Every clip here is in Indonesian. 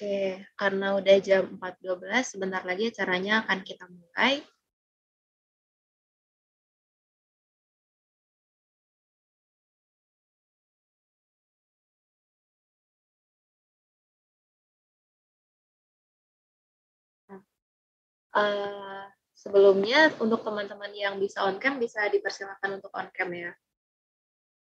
Oke, karena udah jam 4.12, sebentar lagi acaranya akan kita mulai. Uh, sebelumnya untuk teman-teman yang bisa on cam bisa dipersilakan untuk on cam ya.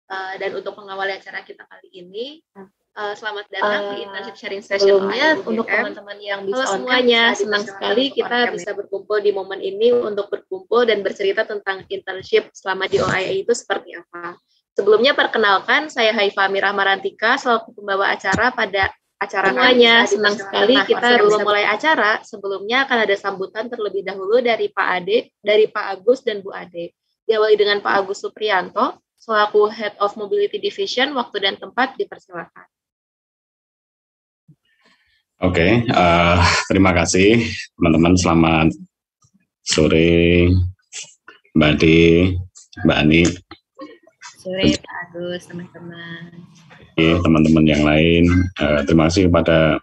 Uh, dan untuk mengawali acara kita kali ini, nah. Eh, selamat datang uh, di eh, internship sharing sessionnya untuk teman-teman yang bisa Halo semuanya, senang sekali kita bisa ya. berkumpul di momen ini untuk berkumpul dan bercerita tentang internship selama di OIA itu seperti apa. Sebelumnya perkenalkan, saya Haifa Mirah Marantika selaku pembawa acara pada acara semuanya. Senang sekali nah, kita belum mulai acara. Sebelumnya akan ada sambutan terlebih dahulu dari Pak Ade, dari Pak Agus dan Bu Ade. Diawali dengan Pak Agus Suprianto selaku Head of Mobility Division, waktu dan tempat dipersilakan. Oke, okay, uh, eh, terima kasih teman-teman. Selamat sore, Mbak Di, Mbak Ani. Sore Pak Agus, teman-teman. teman-teman yang lain. Uh, terima kasih kepada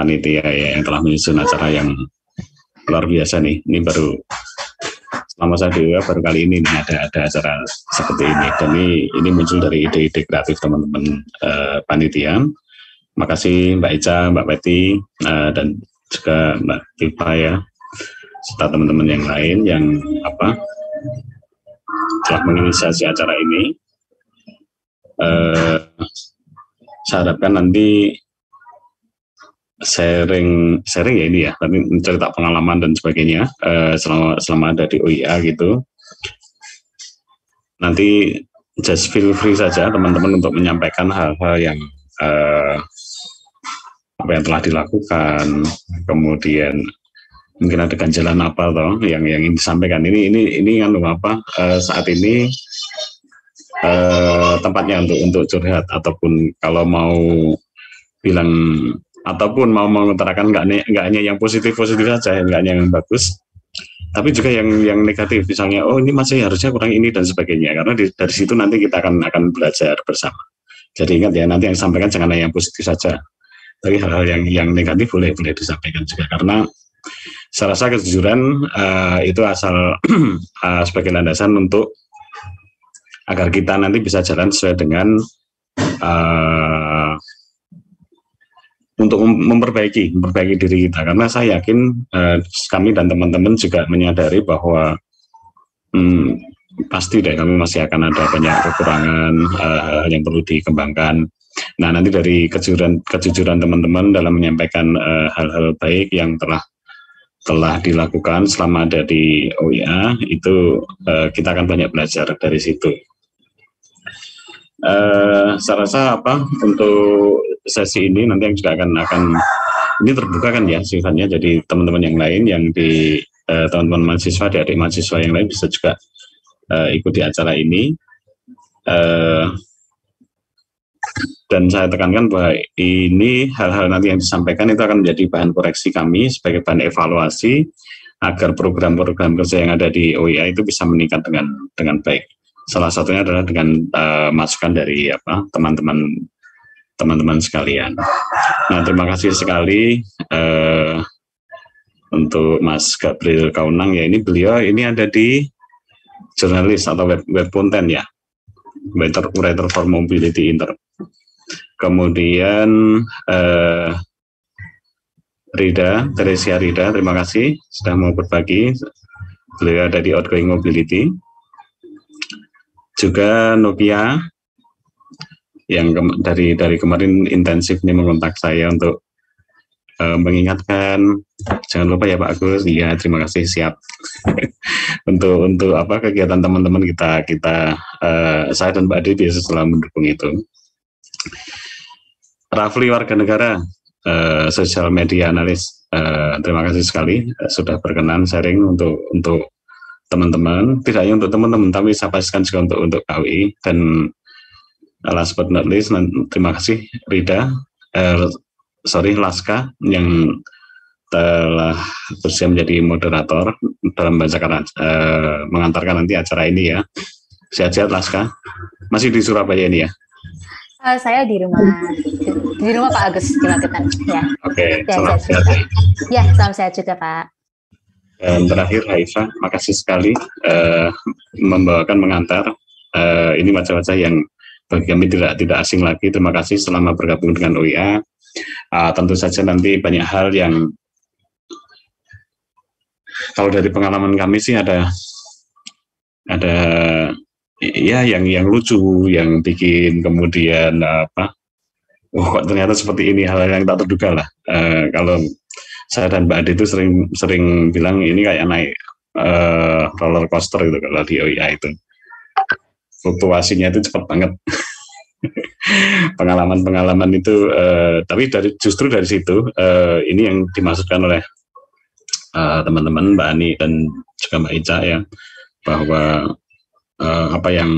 panitia ya yang telah menyusun acara yang luar biasa nih. Ini baru selama saya di e, baru kali ini nih ada ada acara seperti ini. Dan ini, ini muncul dari ide-ide kreatif teman-teman uh, panitia. Terima kasih Mbak Ica, Mbak Peti, uh, eh, dan juga Mbak Tifa ya, serta teman-teman yang lain yang apa telah menginisiasi acara ini. Uh, saya harapkan nanti sharing sharing ya ini ya tapi cerita pengalaman dan sebagainya uh, selama selama ada di OIA gitu nanti just feel free saja teman-teman untuk menyampaikan hal-hal yang uh, apa yang telah dilakukan, kemudian mungkin ada ganjalan apa toh yang yang ingin disampaikan ini ini ini kan apa uh, saat ini uh, tempatnya untuk untuk curhat ataupun kalau mau bilang ataupun mau mengutarakan nggak nggak hanya yang positif positif saja nggak hanya yang bagus tapi juga yang yang negatif misalnya oh ini masih harusnya kurang ini dan sebagainya karena di, dari situ nanti kita akan akan belajar bersama jadi ingat ya nanti yang disampaikan jangan hanya yang positif saja tapi hal-hal yang yang negatif boleh boleh disampaikan juga karena saya rasa kejujuran uh, itu asal uh, sebagai landasan untuk agar kita nanti bisa jalan sesuai dengan uh, untuk memperbaiki memperbaiki diri kita karena saya yakin uh, kami dan teman-teman juga menyadari bahwa hmm, pasti deh kami masih akan ada banyak kekurangan uh, yang perlu dikembangkan Nah, nanti dari kejujuran kejujuran teman-teman dalam menyampaikan eh, hal-hal uh, baik yang telah telah dilakukan selama ada di OIA itu uh, kita akan banyak belajar dari situ. Uh, saya rasa apa untuk sesi ini nanti yang juga akan akan ini terbuka kan ya sifatnya jadi teman-teman yang lain yang di teman-teman uh, teman mahasiswa di adik mahasiswa yang lain bisa juga uh, ikuti acara ini. Uh, dan saya tekankan bahwa ini hal-hal nanti yang disampaikan itu akan menjadi bahan koreksi kami sebagai bahan evaluasi agar program-program kerja yang ada di OIA e itu bisa meningkat dengan dengan baik. Salah satunya adalah dengan uh, masukan dari apa teman-teman teman-teman sekalian. Nah, terima kasih sekali uh, untuk Mas Gabriel Kaunang ya ini beliau ini ada di jurnalis atau web web konten ya. Writer, writer for mobility inter, Kemudian uh, Rida, Teresia Rida, terima kasih sudah mau berbagi. Beliau ada di Outgoing Mobility. Juga Nokia yang ke- dari dari kemarin intensif nih mengontak saya untuk eh, mengingatkan jangan lupa ya Pak Agus. Iya, terima kasih siap. untuk untuk apa kegiatan teman-teman kita kita uh, saya dan Pak Adi biasa selalu mendukung itu. Rafli warga negara uh, sosial media analis. uh, terima kasih sekali uh, sudah berkenan sharing untuk untuk teman-teman. Tidak hanya untuk teman-teman, tapi saya pastikan juga untuk untuk KWI dan last but not least, terima kasih Rida, er, sorry Laska yang telah bersedia menjadi moderator dalam membacakan uh, mengantarkan nanti acara ini ya. Sehat-sehat Laska. Masih di Surabaya ini ya. Uh, saya di rumah di rumah Pak Agus di Magetan. Ya. Oke. Okay, ya, salam sehat. Ya. ya, salam sehat juga Pak. Dan terakhir Haifa, makasih sekali uh, membawakan mengantar uh, ini wajah-wajah yang bagi kami tidak tidak asing lagi. Terima kasih selama bergabung dengan OIA. Uh, tentu saja nanti banyak hal yang kalau dari pengalaman kami sih ada ada Iya, yang yang lucu yang bikin kemudian apa oh kok ternyata seperti ini hal yang tak terduga lah uh, kalau saya dan Mbak Adi itu sering sering bilang ini kayak naik uh, roller coaster gitu kalau di OIA e itu fluktuasinya itu cepat banget pengalaman-pengalaman itu uh, tapi dari justru dari situ uh, ini yang dimaksudkan oleh teman-teman uh, Mbak Ani dan juga Mbak Ica ya bahwa uh, apa yang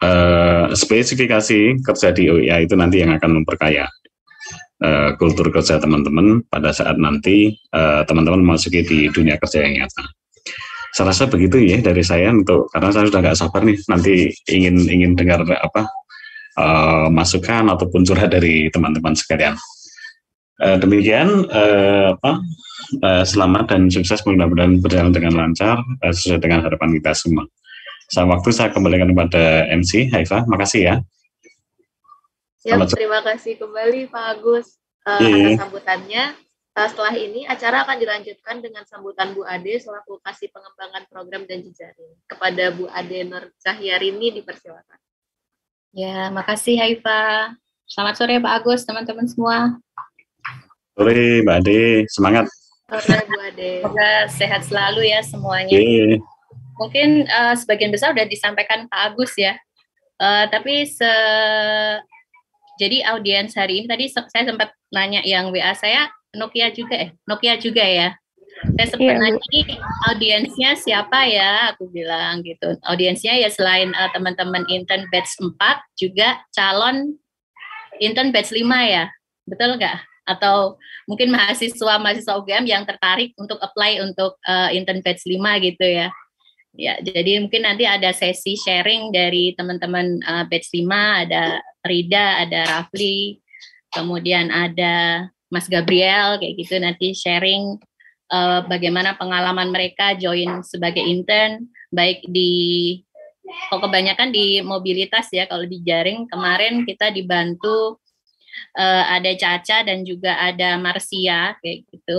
uh, spesifikasi kerja di OIA itu nanti yang akan memperkaya uh, kultur kerja teman-teman pada saat nanti teman teman-teman memasuki di dunia kerja yang nyata. Saya rasa begitu ya dari saya untuk karena saya sudah nggak sabar nih nanti ingin ingin dengar apa uh, masukan ataupun curhat dari teman-teman sekalian. Eh, demikian eh, apa eh, selamat dan sukses mudah-mudahan berjalan dengan lancar sesuai dengan harapan kita semua. saat waktu saya kembalikan kepada MC Haifa, makasih ya. Ya, terima kasih kembali Pak Agus uh, yeah. atas sambutannya. Uh, setelah ini acara akan dilanjutkan dengan sambutan Bu Ade selaku kasih pengembangan program dan jejaring kepada Bu Ade Nur Cahyarini persilakan. Ya, makasih Haifa. Selamat sore Pak Agus, teman-teman semua sore Mbak Ade, semangat. Sore Bu Ade, sehat selalu ya semuanya. Mungkin uh, sebagian besar sudah disampaikan Pak Agus ya, uh, tapi se jadi audiens hari ini tadi saya sempat nanya yang WA saya Nokia juga eh Nokia juga ya. Saya sempat yeah. nanya audiensnya siapa ya aku bilang gitu. Audiensnya ya selain uh, teman-teman intern batch 4 juga calon intern batch 5 ya. Betul nggak? atau mungkin mahasiswa mahasiswa UGM yang tertarik untuk apply untuk uh, intern batch 5 gitu ya. Ya, jadi mungkin nanti ada sesi sharing dari teman-teman uh, batch 5, ada Rida, ada Rafli, kemudian ada Mas Gabriel kayak gitu nanti sharing uh, bagaimana pengalaman mereka join sebagai intern baik di kok kebanyakan di mobilitas ya kalau di jaring kemarin kita dibantu uh, ada Caca dan juga ada Marsia kayak gitu.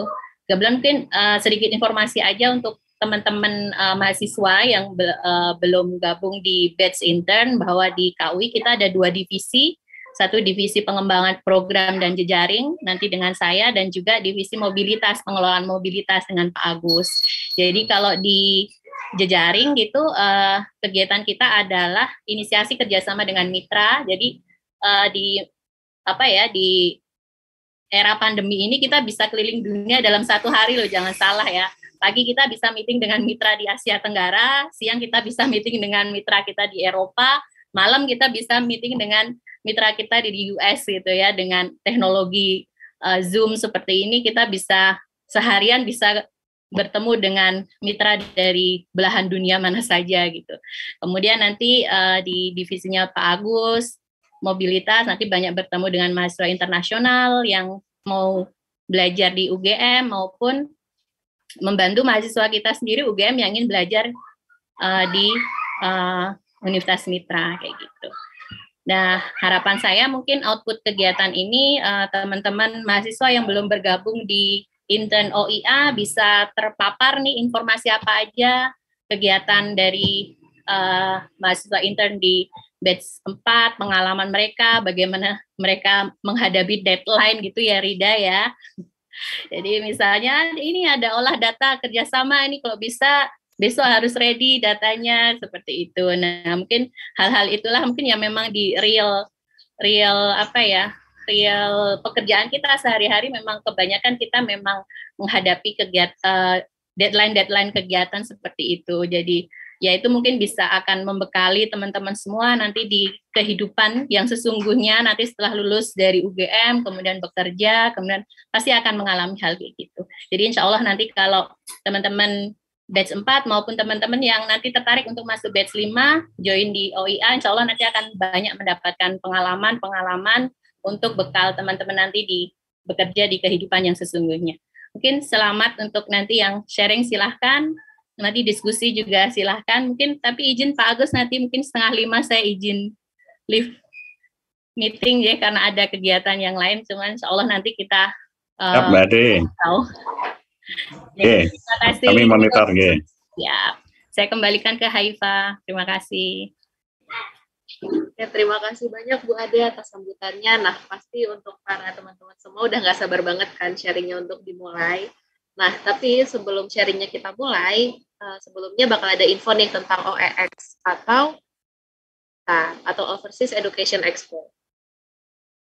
Kebetulan mungkin uh, sedikit informasi aja untuk teman-teman uh, mahasiswa yang be uh, belum gabung di batch intern bahwa di KUI kita ada dua divisi, satu divisi pengembangan program dan jejaring nanti dengan saya dan juga divisi mobilitas pengelolaan mobilitas dengan Pak Agus. Jadi kalau di jejaring gitu uh, kegiatan kita adalah inisiasi kerjasama dengan mitra. Jadi uh, di apa ya di era pandemi ini kita bisa keliling dunia dalam satu hari loh jangan salah ya pagi kita bisa meeting dengan mitra di Asia Tenggara siang kita bisa meeting dengan mitra kita di Eropa malam kita bisa meeting dengan mitra kita di US gitu ya dengan teknologi uh, Zoom seperti ini kita bisa seharian bisa bertemu dengan mitra dari belahan dunia mana saja gitu. Kemudian nanti uh, di divisinya Pak Agus mobilitas, nanti banyak bertemu dengan mahasiswa internasional yang mau belajar di UGM maupun membantu mahasiswa kita sendiri UGM yang ingin belajar uh, di uh, Universitas Mitra kayak gitu. Nah, harapan saya mungkin output kegiatan ini uh, teman-teman mahasiswa yang belum bergabung di intern OIA bisa terpapar nih informasi apa aja kegiatan dari uh, mahasiswa intern di batch 4, pengalaman mereka, bagaimana mereka menghadapi deadline gitu ya Rida ya. Jadi misalnya ini ada olah data kerjasama ini kalau bisa besok harus ready datanya seperti itu. Nah mungkin hal-hal itulah mungkin yang memang di real real apa ya real pekerjaan kita sehari-hari memang kebanyakan kita memang menghadapi kegiatan eh, deadline deadline kegiatan seperti itu. Jadi ya itu mungkin bisa akan membekali teman-teman semua nanti di kehidupan yang sesungguhnya nanti setelah lulus dari UGM kemudian bekerja kemudian pasti akan mengalami hal kayak gitu jadi insya Allah nanti kalau teman-teman batch 4 maupun teman-teman yang nanti tertarik untuk masuk batch 5 join di OIA insya Allah nanti akan banyak mendapatkan pengalaman-pengalaman untuk bekal teman-teman nanti di bekerja di kehidupan yang sesungguhnya mungkin selamat untuk nanti yang sharing silahkan nanti diskusi juga silahkan mungkin tapi izin Pak Agus nanti mungkin setengah lima saya izin leave meeting ya karena ada kegiatan yang lain cuman insya nanti kita uh, eh, Yap, Mbak Ade. tahu okay. kasih kami monitor ya saya kembalikan ke Haifa terima kasih Ya, terima kasih banyak Bu Ade atas sambutannya. Nah, pasti untuk para teman-teman semua udah nggak sabar banget kan sharingnya untuk dimulai. Nah, tapi sebelum sharingnya kita mulai, Eh, sebelumnya bakal ada info nih tentang OEX atau nah, atau Overseas Education Expo.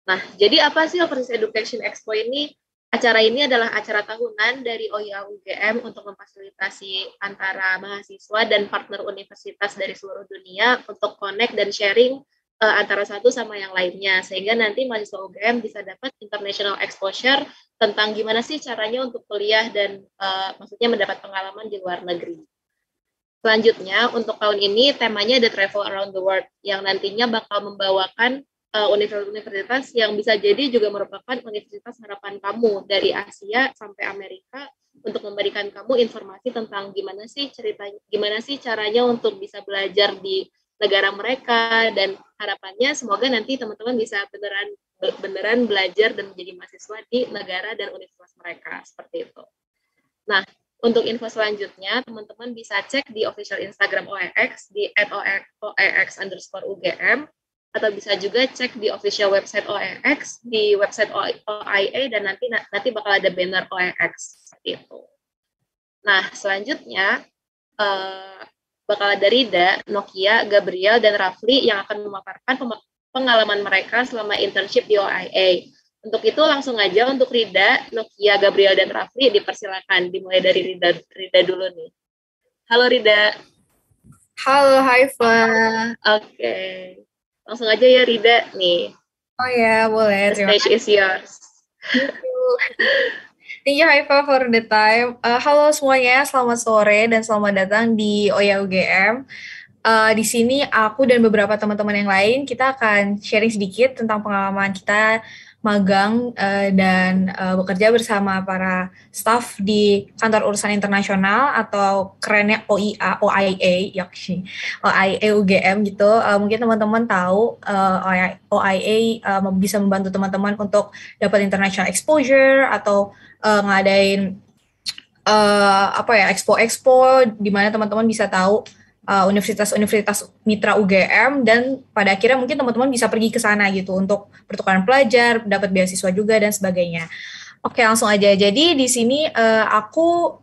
Nah, jadi apa sih Overseas Education Expo ini? Acara ini adalah acara tahunan dari OIA UGM untuk memfasilitasi antara mahasiswa dan partner universitas dari seluruh dunia untuk connect dan sharing uh, antara satu sama yang lainnya sehingga nanti mahasiswa UGM bisa dapat international exposure tentang gimana sih caranya untuk kuliah dan uh, maksudnya mendapat pengalaman di luar negeri. Selanjutnya untuk tahun ini temanya the travel around the world yang nantinya bakal membawakan eh, universitas-universitas uh, yang bisa jadi juga merupakan universitas harapan kamu dari Asia sampai Amerika untuk memberikan kamu informasi tentang gimana sih ceritanya, gimana sih caranya untuk bisa belajar di negara mereka dan harapannya semoga nanti teman-teman bisa beneran beneran belajar dan menjadi mahasiswa di negara dan universitas mereka seperti itu. Nah, untuk info selanjutnya, teman-teman bisa cek di official Instagram OEX di @oex e underscore UGM atau bisa juga cek di official website OEX di website OIA dan nanti nanti bakal ada banner OEX seperti itu. Nah, selanjutnya eh, bakal ada Rida, Nokia, Gabriel, dan Rafli yang akan memaparkan pengalaman mereka selama internship di OIA. Untuk itu langsung aja untuk Rida, Nokia, Gabriel, dan Rafli dipersilakan dimulai dari Rida, Rida dulu nih. Halo Rida. Halo Haifa. Oke. Okay. Langsung aja ya Rida nih. Oh ya, boleh. The stage is yours. Thank you Haifa for the time. Uh, halo semuanya, selamat sore dan selamat datang di Oya UGM. Uh, di sini aku dan beberapa teman-teman yang lain kita akan sharing sedikit tentang pengalaman kita magang uh, dan uh, bekerja bersama para staff di kantor urusan internasional atau kerennya OIA, OIA, yakshi, OIA UGM gitu. Uh, mungkin teman-teman tahu uh, OIA, uh, bisa membantu teman-teman untuk dapat international exposure atau uh, ngadain uh, apa ya expo-expo di mana teman-teman bisa tahu eh, universitas-universitas uh, mitra UGM dan pada akhirnya mungkin teman-teman bisa pergi ke sana gitu untuk pertukaran pelajar, dapat beasiswa juga dan sebagainya. Oke, langsung aja. Jadi di sini uh, aku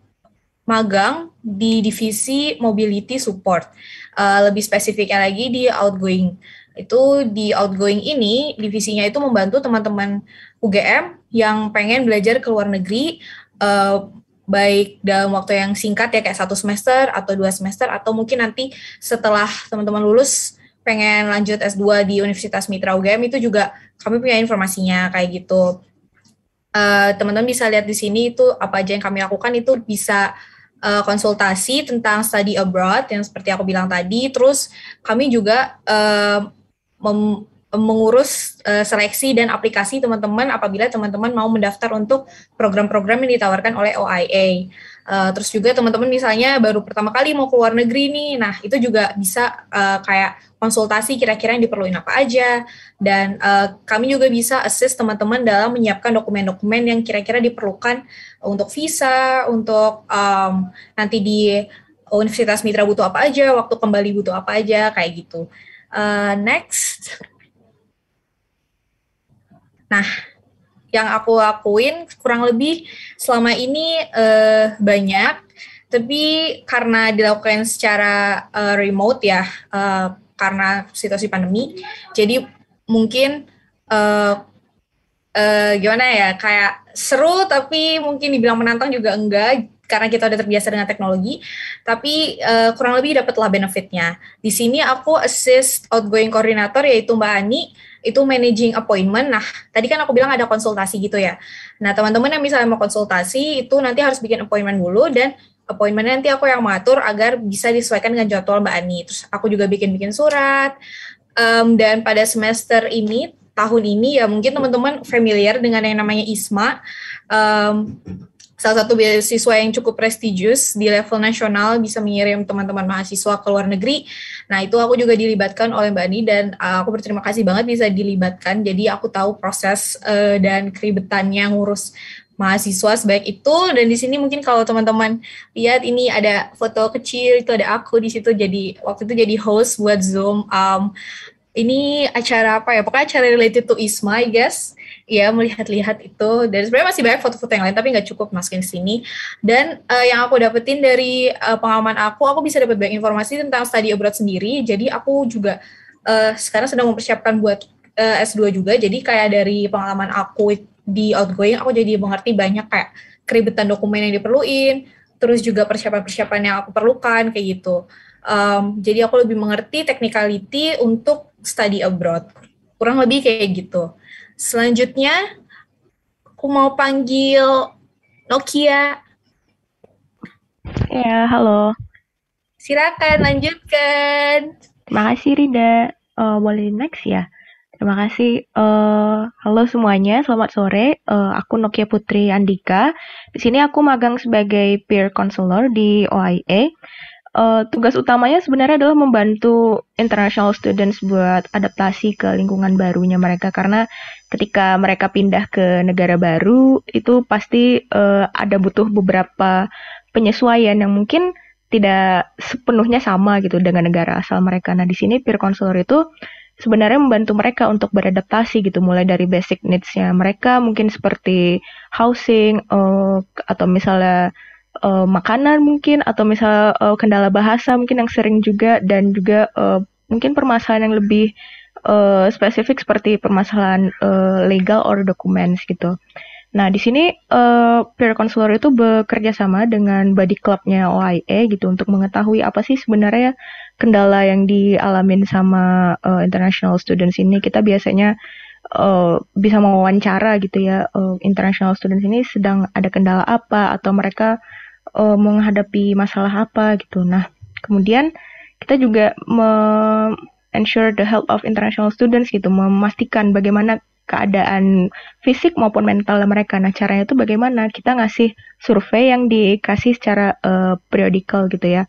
magang di divisi mobility support. Uh, lebih spesifiknya lagi di outgoing. Itu di outgoing ini divisinya itu membantu teman-teman UGM yang pengen belajar ke luar negeri uh, baik dalam waktu yang singkat ya kayak satu semester atau dua semester atau mungkin nanti setelah teman-teman lulus pengen lanjut S2 di Universitas Mitra UGM itu juga kami punya informasinya kayak gitu. teman eh, teman-teman bisa lihat di sini itu apa aja yang kami lakukan itu bisa uh, konsultasi tentang study abroad yang seperti aku bilang tadi. Terus kami juga uh, mengurus eh, seleksi dan aplikasi teman-teman apabila teman-teman mau mendaftar untuk program-program yang ditawarkan oleh OIA. Eh, terus juga teman-teman misalnya baru pertama kali mau ke luar negeri nih, nah itu juga bisa eh, kayak konsultasi kira-kira yang diperlukan apa aja dan kami juga bisa assist teman-teman dalam menyiapkan dokumen-dokumen yang kira-kira diperlukan untuk visa, untuk nanti di Universitas Mitra butuh apa aja, waktu kembali butuh apa aja, kayak gitu. Uh, next. Nah, yang aku lakuin kurang lebih selama ini uh, banyak, tapi karena dilakukan secara uh, remote ya, uh, karena situasi pandemi, jadi mungkin uh, uh, gimana ya, kayak seru tapi mungkin dibilang menantang juga enggak karena kita udah terbiasa dengan teknologi, tapi uh, kurang lebih dapatlah benefitnya. Di sini aku assist outgoing koordinator yaitu Mbak Ani itu managing appointment. Nah, tadi kan aku bilang ada konsultasi gitu ya. Nah, teman-teman yang misalnya mau konsultasi itu nanti harus bikin appointment dulu dan appointment nanti aku yang mengatur agar bisa disesuaikan dengan jadwal Mbak Ani. Terus aku juga bikin-bikin surat. Um, dan pada semester ini, tahun ini ya mungkin teman-teman familiar dengan yang namanya ISMA. Um, salah satu beasiswa yang cukup prestigious di level nasional bisa mengirim teman-teman mahasiswa ke luar negeri. Nah, itu aku juga dilibatkan oleh Mbak Ani dan uh, aku berterima kasih banget bisa dilibatkan. Jadi aku tahu proses uh, dan keribetannya ngurus mahasiswa sebaik itu dan di sini mungkin kalau teman-teman lihat ini ada foto kecil itu ada aku di situ jadi waktu itu jadi host buat Zoom um, ini acara apa ya pokoknya acara related to ISMA I guess ya melihat-lihat itu dan sebenarnya masih banyak foto-foto yang lain tapi nggak cukup masukin sini dan uh, yang aku dapetin dari uh, pengalaman aku aku bisa dapat banyak informasi tentang studi abroad sendiri jadi aku juga uh, sekarang sedang mempersiapkan buat uh, S2 juga jadi kayak dari pengalaman aku di outgoing aku jadi mengerti banyak kayak keribetan dokumen yang diperluin terus juga persiapan-persiapan yang aku perlukan kayak gitu um, jadi aku lebih mengerti technicality untuk studi abroad kurang lebih kayak gitu Selanjutnya, aku mau panggil Nokia. Ya, halo. Silakan lanjutkan. Terima kasih Rinda Uh, eh, boleh next ya? Terima kasih. Uh, halo semuanya, selamat sore. Uh, aku Nokia Putri Andika. Di sini aku magang sebagai peer counselor di OIA uh, tugas utamanya sebenarnya adalah membantu international students buat adaptasi ke lingkungan barunya mereka karena ketika mereka pindah ke negara baru itu pasti uh, ada butuh beberapa penyesuaian yang mungkin tidak sepenuhnya sama gitu dengan negara asal mereka. Nah, di sini peer counselor itu sebenarnya membantu mereka untuk beradaptasi gitu mulai dari basic needs-nya mereka mungkin seperti housing uh, atau misalnya uh, makanan mungkin atau misal uh, kendala bahasa mungkin yang sering juga dan juga uh, mungkin permasalahan yang lebih uh, spesifik seperti permasalahan uh, legal or documents gitu. Nah, di sini uh, peer counselor itu bekerja sama dengan body clubnya OIE gitu untuk mengetahui apa sih sebenarnya kendala yang dialami sama uh, international students ini. Kita biasanya uh, bisa mewawancara gitu ya uh, international students ini sedang ada kendala apa atau mereka uh, menghadapi masalah apa gitu. Nah, kemudian kita juga me ensure the health of international students gitu, memastikan bagaimana keadaan fisik maupun mental mereka. Nah, caranya itu bagaimana? Kita ngasih survei yang dikasih secara uh, periodikal gitu ya.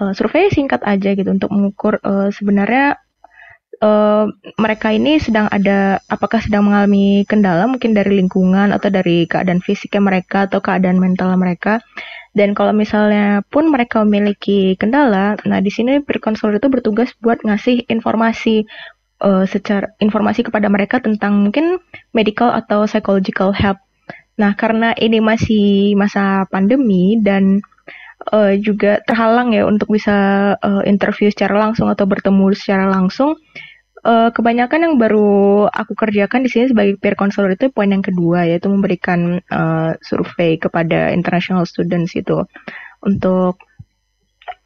Uh, survei singkat aja gitu untuk mengukur uh, sebenarnya uh, mereka ini sedang ada apakah sedang mengalami kendala mungkin dari lingkungan atau dari keadaan fisiknya mereka atau keadaan mental mereka. Dan kalau misalnya pun mereka memiliki kendala, nah di sini peer counselor itu bertugas buat ngasih informasi uh, secara informasi kepada mereka tentang mungkin medical atau psychological help. Nah, karena ini masih masa pandemi dan uh, juga terhalang ya untuk bisa uh, interview secara langsung atau bertemu secara langsung, uh, kebanyakan yang baru aku kerjakan di sini sebagai peer counselor itu poin yang kedua yaitu memberikan uh, survei kepada international students itu untuk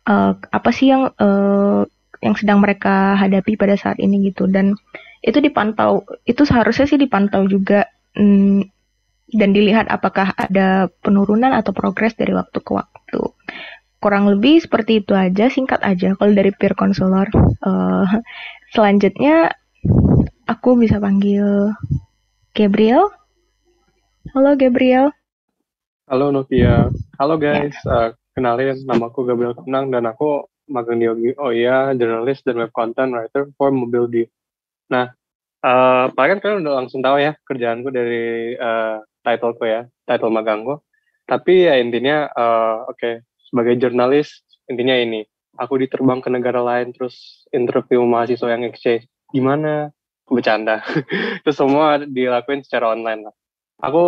uh, apa sih yang uh, yang sedang mereka hadapi pada saat ini gitu dan itu dipantau itu seharusnya sih dipantau juga mm, dan dilihat apakah ada penurunan atau progres dari waktu ke waktu kurang lebih seperti itu aja singkat aja kalau dari peer counselor uh, Selanjutnya aku bisa panggil Gabriel. Halo Gabriel. Halo Novia. Halo ya. guys. Ya. Uh, kenalin, namaku Gabriel Kenang dan aku magang di Oh iya, jurnalis dan web content writer for Mobile D. Nah, uh, kalian udah langsung tahu ya kerjaanku dari uh, titleku ya, title magangku. Tapi ya intinya, uh, oke, okay, sebagai jurnalis intinya ini aku diterbang ke negara lain terus interview mahasiswa yang exchange gimana bercanda itu semua dilakuin secara online lah aku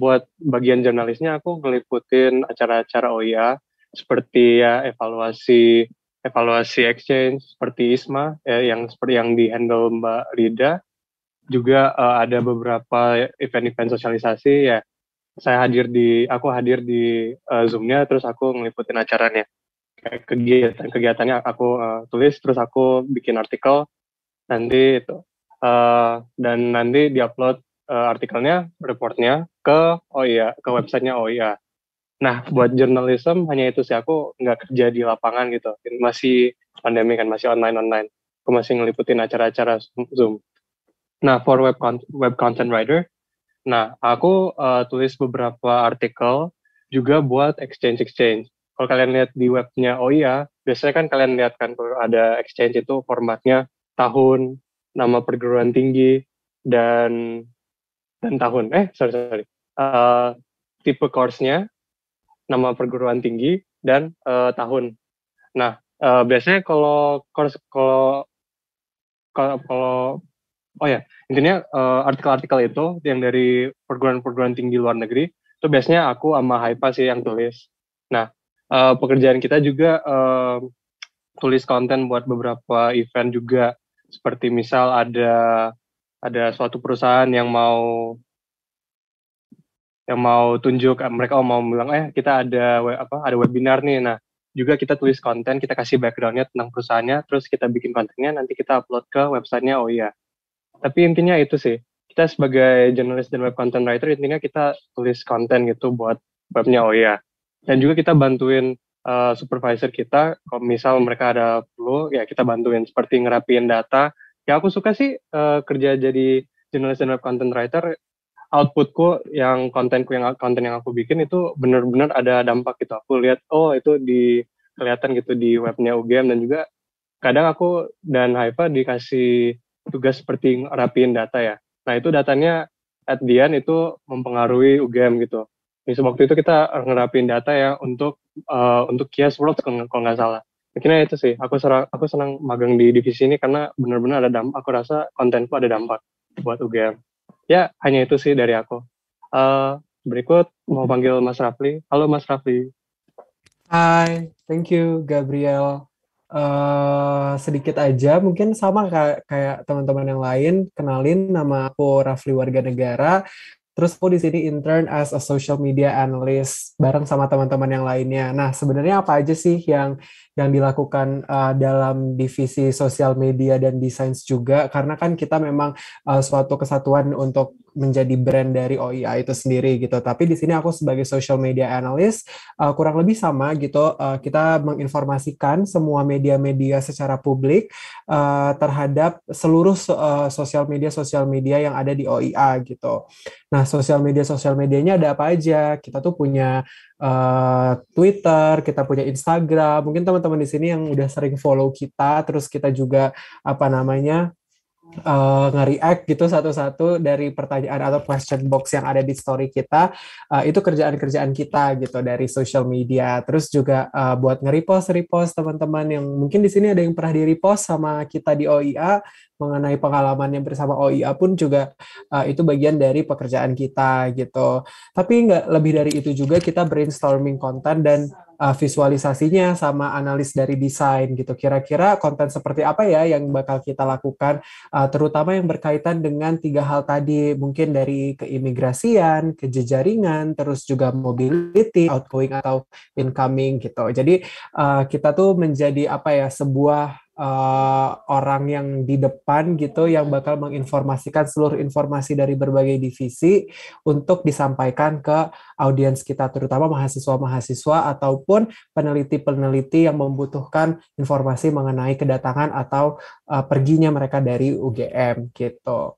buat bagian jurnalisnya aku ngeliputin acara-acara OIA seperti ya evaluasi evaluasi exchange seperti ISMA eh, ya, yang seperti yang di dihandle Mbak Rida juga uh, ada beberapa event-event sosialisasi ya saya hadir di aku hadir di uh, zoomnya terus aku ngeliputin acaranya kegiatan kegiatannya aku uh, tulis terus aku bikin artikel nanti itu uh, dan nanti diupload uh, artikelnya reportnya ke oh iya ke websitenya oh iya nah buat journalism hanya itu sih aku nggak kerja di lapangan gitu masih pandemi kan masih online online aku masih ngeliputin acara-acara zoom nah for web con web content writer nah aku uh, tulis beberapa artikel juga buat exchange exchange kalau kalian lihat di webnya oh iya, biasanya kan kalian lihat kan kalau ada exchange itu formatnya tahun, nama perguruan tinggi, dan dan tahun. Eh, sorry sorry. Uh, tipe course-nya, nama perguruan tinggi, dan uh, tahun. Nah, uh, biasanya kalau course kalau kalau, kalau oh ya intinya artikel-artikel itu yang dari perguruan-perguruan tinggi luar negeri itu biasanya aku sama Haifa sih yang tulis. Nah uh, pekerjaan kita juga uh, tulis konten buat beberapa event juga seperti misal ada ada suatu perusahaan yang mau yang mau tunjuk eh, mereka oh, mau bilang eh kita ada apa ada webinar nih nah juga kita tulis konten kita kasih backgroundnya tentang perusahaannya terus kita bikin kontennya nanti kita upload ke websitenya oh iya tapi intinya itu sih kita sebagai jurnalis dan web content writer intinya kita tulis konten gitu buat webnya oh iya dan juga kita bantuin uh, supervisor kita kalau misal mereka ada perlu ya kita bantuin seperti ngerapiin data ya aku suka sih uh, kerja jadi jurnalis dan web content writer outputku yang kontenku yang konten yang aku bikin itu benar-benar ada dampak gitu aku lihat oh itu di kelihatan gitu di webnya UGM dan juga kadang aku dan Haifa dikasih tugas seperti rapiin data ya nah itu datanya at the end itu mempengaruhi UGM gitu jadi waktu itu kita ngerapin data ya untuk uh, untuk Kias World kalau nggak salah. Mungkin itu sih. Aku serang, aku senang magang di divisi ini karena benar-benar ada dampak. Aku rasa kontenku ada dampak buat UGM. Ya hanya itu sih dari aku. Uh, berikut mau panggil Mas Rafli. Halo Mas Rafli. Hai, thank you Gabriel. Uh, sedikit aja mungkin sama kayak teman-teman yang lain kenalin nama aku Rafli warga negara Terus aku di sini intern as a social media analyst bareng sama teman-teman yang lainnya. Nah, sebenarnya apa aja sih yang yang dilakukan uh, dalam divisi sosial media dan desain juga? Karena kan kita memang uh, suatu kesatuan untuk menjadi brand dari OIA e itu sendiri gitu. Tapi di sini aku sebagai social media analyst uh, kurang lebih sama gitu. Uh, kita menginformasikan semua media-media secara publik uh, terhadap seluruh uh, sosial media sosial media yang ada di OIA e gitu. Nah, sosial media sosial medianya ada apa aja? Kita tuh punya uh, Twitter, kita punya Instagram. Mungkin teman-teman di sini yang udah sering follow kita, terus kita juga apa namanya uh, nge-react gitu satu-satu dari pertanyaan atau question box yang ada di story kita uh, itu kerjaan-kerjaan kita gitu dari social media terus juga uh, buat nge-repost repost teman-teman yang mungkin di sini ada yang pernah di-repost sama kita di OIA mengenai pengalaman yang bersama OIA pun juga uh, itu bagian dari pekerjaan kita gitu tapi nggak lebih dari itu juga kita brainstorming konten dan uh, visualisasinya sama analis dari desain gitu. Kira-kira konten seperti apa ya yang bakal kita lakukan, uh, terutama yang berkaitan dengan tiga hal tadi, mungkin dari keimigrasian, kejejaringan, terus juga mobility, outgoing atau incoming gitu. Jadi uh, kita tuh menjadi apa ya sebuah uh, orang yang di depan gitu hmm. yang bakal menginformasikan seluruh informasi dari berbagai divisi untuk disampaikan ke audiens kita terutama mahasiswa-mahasiswa ataupun peneliti-peneliti yang membutuhkan informasi mengenai kedatangan atau uh, perginya mereka dari UGM gitu.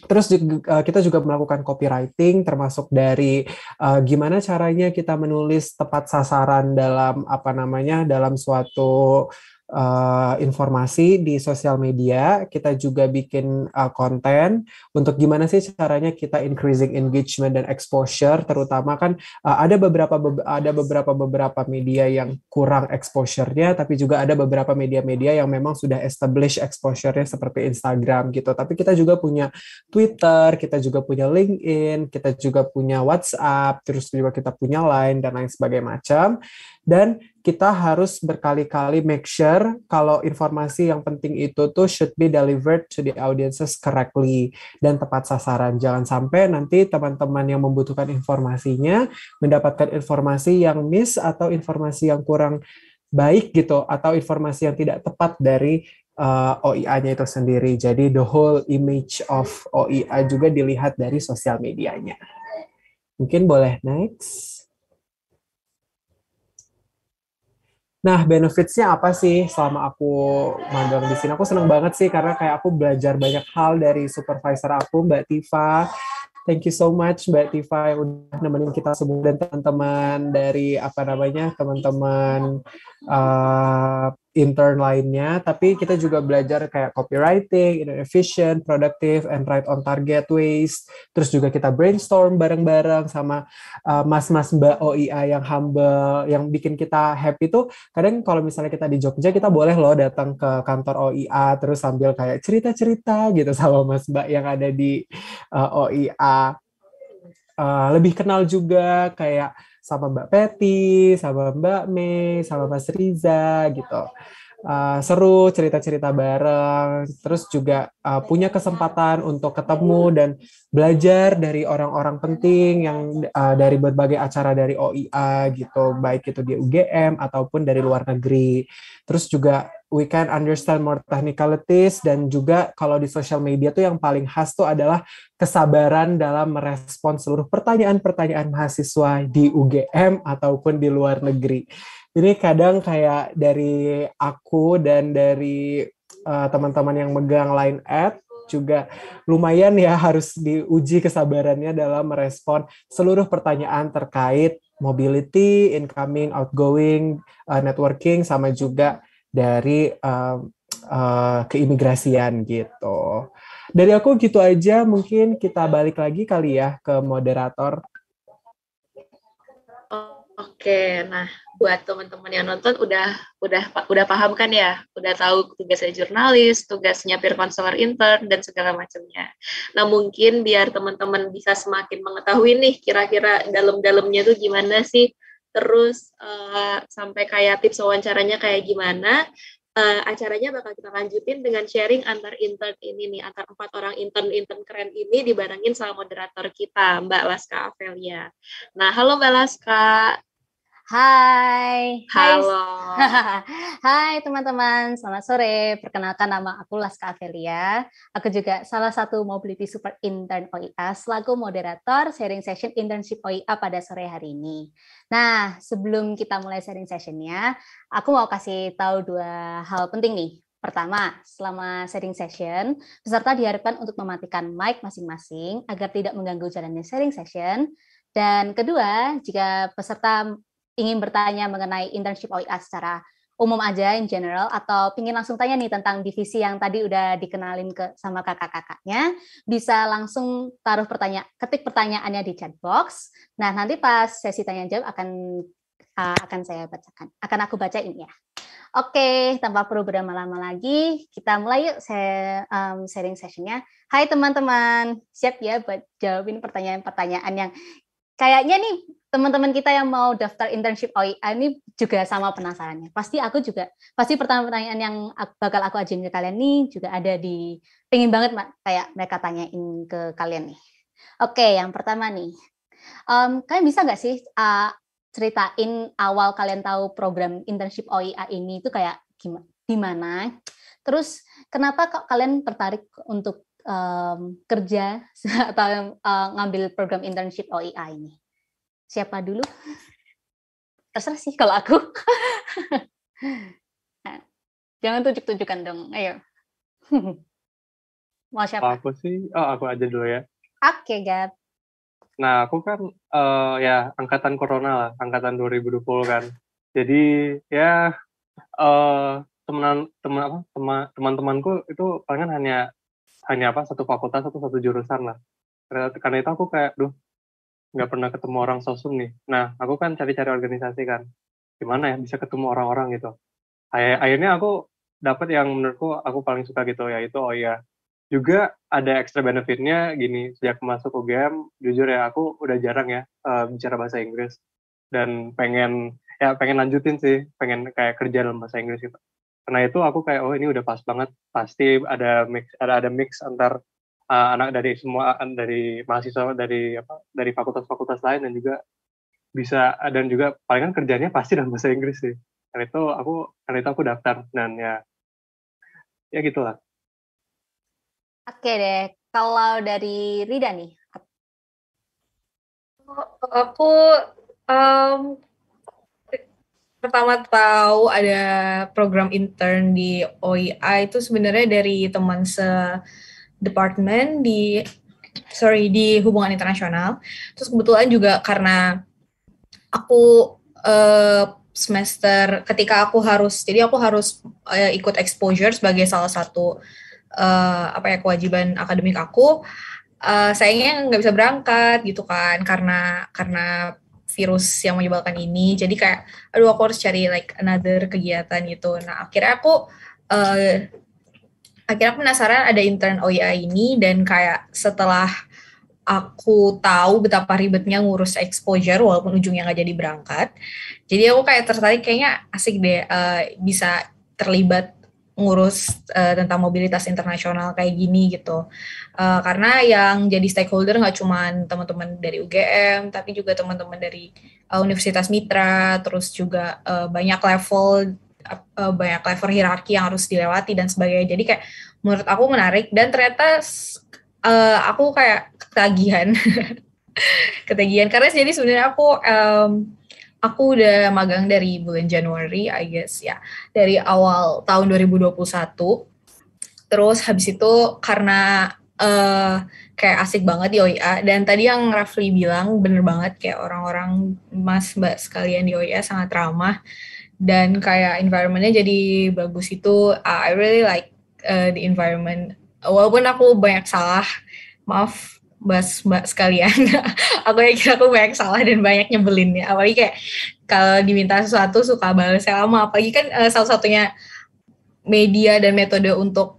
Terus juga, eh, kita juga melakukan copywriting, termasuk dari uh, gimana caranya kita menulis tepat sasaran dalam apa namanya dalam suatu uh, informasi di sosial media. Kita juga bikin uh, konten untuk gimana sih caranya kita increasing engagement dan exposure. Terutama kan uh, ada beberapa be ada beberapa beberapa media yang kurang exposure tapi juga ada beberapa media-media yang memang sudah establish exposure seperti Instagram gitu. Tapi kita juga punya Twitter, kita juga punya LinkedIn, kita juga punya WhatsApp, terus juga kita punya Line dan lain sebagainya macam dan kita harus berkali-kali make sure kalau informasi yang penting itu tuh should be delivered to the audiences correctly dan tepat sasaran. Jangan sampai nanti teman-teman yang membutuhkan informasinya mendapatkan informasi yang miss atau informasi yang kurang baik gitu atau informasi yang tidak tepat dari uh, eh, OIA-nya itu sendiri. Jadi the whole image of OIA juga dilihat dari sosial medianya. Mungkin boleh next. Nah, benefitsnya apa sih selama aku magang di sini? Aku seneng banget sih karena kayak aku belajar banyak hal dari supervisor aku, Mbak Tifa. Thank you so much Mbak Tifa yang udah nemenin kita semua dan teman-teman dari apa namanya teman-teman uh, intern lainnya, tapi kita juga belajar kayak copywriting, efficient, productive, and right on target ways. Terus juga kita brainstorm bareng-bareng sama uh, mas-mas mbak OIA yang humble, yang bikin kita happy tuh. Kadang kalau misalnya kita di Jogja, kita boleh loh datang ke kantor OIA terus sambil kayak cerita-cerita gitu sama mas mbak yang ada di uh, OIA. Uh, lebih kenal juga kayak sama Mbak Peti, sama Mbak Mei, sama Mas Riza gitu. Uh, seru cerita-cerita bareng, terus juga uh, punya kesempatan untuk ketemu dan belajar dari orang-orang penting yang uh, dari berbagai acara dari OIA gitu, baik itu di UGM ataupun dari luar negeri. Terus juga we can understand more technicalities dan juga kalau di social media tuh yang paling khas tuh adalah kesabaran dalam merespon seluruh pertanyaan-pertanyaan mahasiswa di UGM ataupun di luar negeri. ini kadang kayak dari aku dan dari eh, teman-teman uh, yang megang line ad juga lumayan ya harus diuji kesabarannya dalam merespon seluruh pertanyaan terkait mobility, incoming, outgoing, uh, networking sama juga dari uh, uh, keimigrasian gitu. Dari aku gitu aja, mungkin kita balik lagi kali ya ke moderator. Oke, nah buat teman-teman yang nonton udah udah udah paham kan ya, udah tahu tugasnya jurnalis, tugasnya peer counselor intern dan segala macamnya. Nah mungkin biar teman-teman bisa semakin mengetahui nih kira-kira dalam-dalamnya tuh gimana sih terus uh, sampai kayak tips wawancaranya kayak gimana. Uh, acaranya bakal kita lanjutin dengan sharing antar intern ini nih, antar empat orang intern-intern keren ini dibarengin sama moderator kita, Mbak Laska Avelia. Nah, halo Mbak Laska. Hai. Halo. Hai teman-teman, selamat sore. Perkenalkan nama aku Laska Avelia. Aku juga salah satu Mobility Super Intern OIA selaku moderator sharing session internship OIA pada sore hari ini. Nah, sebelum kita mulai sharing sessionnya, aku mau kasih tahu dua hal penting nih. Pertama, selama sharing session, peserta diharapkan untuk mematikan mic masing-masing agar tidak mengganggu jalannya sharing session. Dan kedua, jika peserta ingin bertanya mengenai internship OIA secara umum aja in general atau pingin langsung tanya nih tentang divisi yang tadi udah dikenalin ke sama kakak-kakaknya bisa langsung taruh pertanyaan ketik pertanyaannya di chat box nah nanti pas sesi tanya jawab akan ah, akan saya bacakan akan aku bacain ya oke tanpa perlu berlama-lama lagi kita mulai yuk saya um, sharing sessionnya Hai teman-teman siap ya buat jawabin pertanyaan-pertanyaan yang kayaknya nih teman-teman kita yang mau daftar internship OI ini juga sama penasarannya. Pasti aku juga, pasti pertanyaan pertanyaan yang bakal aku ajuin ke kalian nih juga ada di, pingin banget kayak mereka tanyain ke kalian nih. Oke, yang pertama nih, um, kalian bisa nggak sih uh, ceritain awal kalian tahu program internship OIA ini itu kayak gimana, Terus kenapa kok kalian tertarik untuk um, kerja atau um, ngambil program internship OIA ini? siapa dulu terserah sih kalau aku nah, jangan tunjuk-tunjukkan dong ayo mau siapa aku sih oh aku aja dulu ya oke okay, Gat nah aku kan uh, ya angkatan corona lah angkatan 2020 kan jadi ya uh, temenan teman apa teman teman-temanku itu palingan hanya hanya apa satu fakultas atau satu jurusan lah karena itu aku kayak duh nggak pernah ketemu orang sosum nih. Nah, aku kan cari-cari organisasi kan. Gimana ya bisa ketemu orang-orang gitu. Akhirnya aku dapat yang menurutku aku paling suka gitu, ya itu oh ya juga ada extra benefitnya gini sejak masuk UGM jujur ya aku udah jarang ya uh, bicara bahasa Inggris dan pengen ya pengen lanjutin sih pengen kayak kerja dalam bahasa Inggris gitu karena itu aku kayak oh ini udah pas banget pasti ada mix ada ada mix antar uh, anak dari semua eh, dari mahasiswa dari apa dari fakultas-fakultas lain dan juga bisa eh, dan juga palingan kerjanya pasti dalam bahasa Inggris sih. Karena itu aku karena itu aku daftar dan ya ya gitulah. Oke deh, kalau dari Rida nih. Aku um, pertama tahu ada program intern di OIA itu sebenarnya dari teman se department di sorry di hubungan internasional. Terus kebetulan juga karena aku uh, semester ketika aku harus jadi aku harus uh, ikut exposure sebagai salah satu uh, apa ya kewajiban akademik aku. Uh, sayangnya nggak bisa berangkat gitu kan karena karena virus yang menyebalkan ini. Jadi kayak, aduh aku harus cari like another kegiatan gitu. Nah akhirnya aku uh, akhirnya penasaran ada intern OIA e ini dan kayak setelah aku tahu betapa ribetnya ngurus exposure walaupun ujungnya nggak jadi berangkat jadi aku kayak tertarik kayaknya asik deh uh, bisa terlibat ngurus uh, tentang mobilitas internasional kayak gini gitu. Uh, karena yang jadi stakeholder nggak cuma teman-teman dari UGM, tapi juga teman-teman dari uh, Universitas Mitra, terus juga uh, banyak level E, banyak level hierarki yang harus dilewati dan sebagainya. Jadi kayak menurut aku menarik dan ternyata uh, aku kayak ketagihan. ketagihan karena jadi sebenarnya aku um, aku udah magang dari bulan Januari, I guess ya, dari awal tahun 2021. Terus habis itu karena uh, kayak asik banget di OIA dan tadi yang Rafli bilang bener banget kayak orang-orang mas mbak sekalian di OIA sangat ramah dan kayak environmentnya jadi bagus itu uh, I really like uh, the environment walaupun aku banyak salah maaf mas mbak sekalian aku yakin aku banyak salah dan banyak nyebelinnya apalagi kayak kalau diminta sesuatu suka balesnya lama apalagi kan uh, salah satunya media dan metode untuk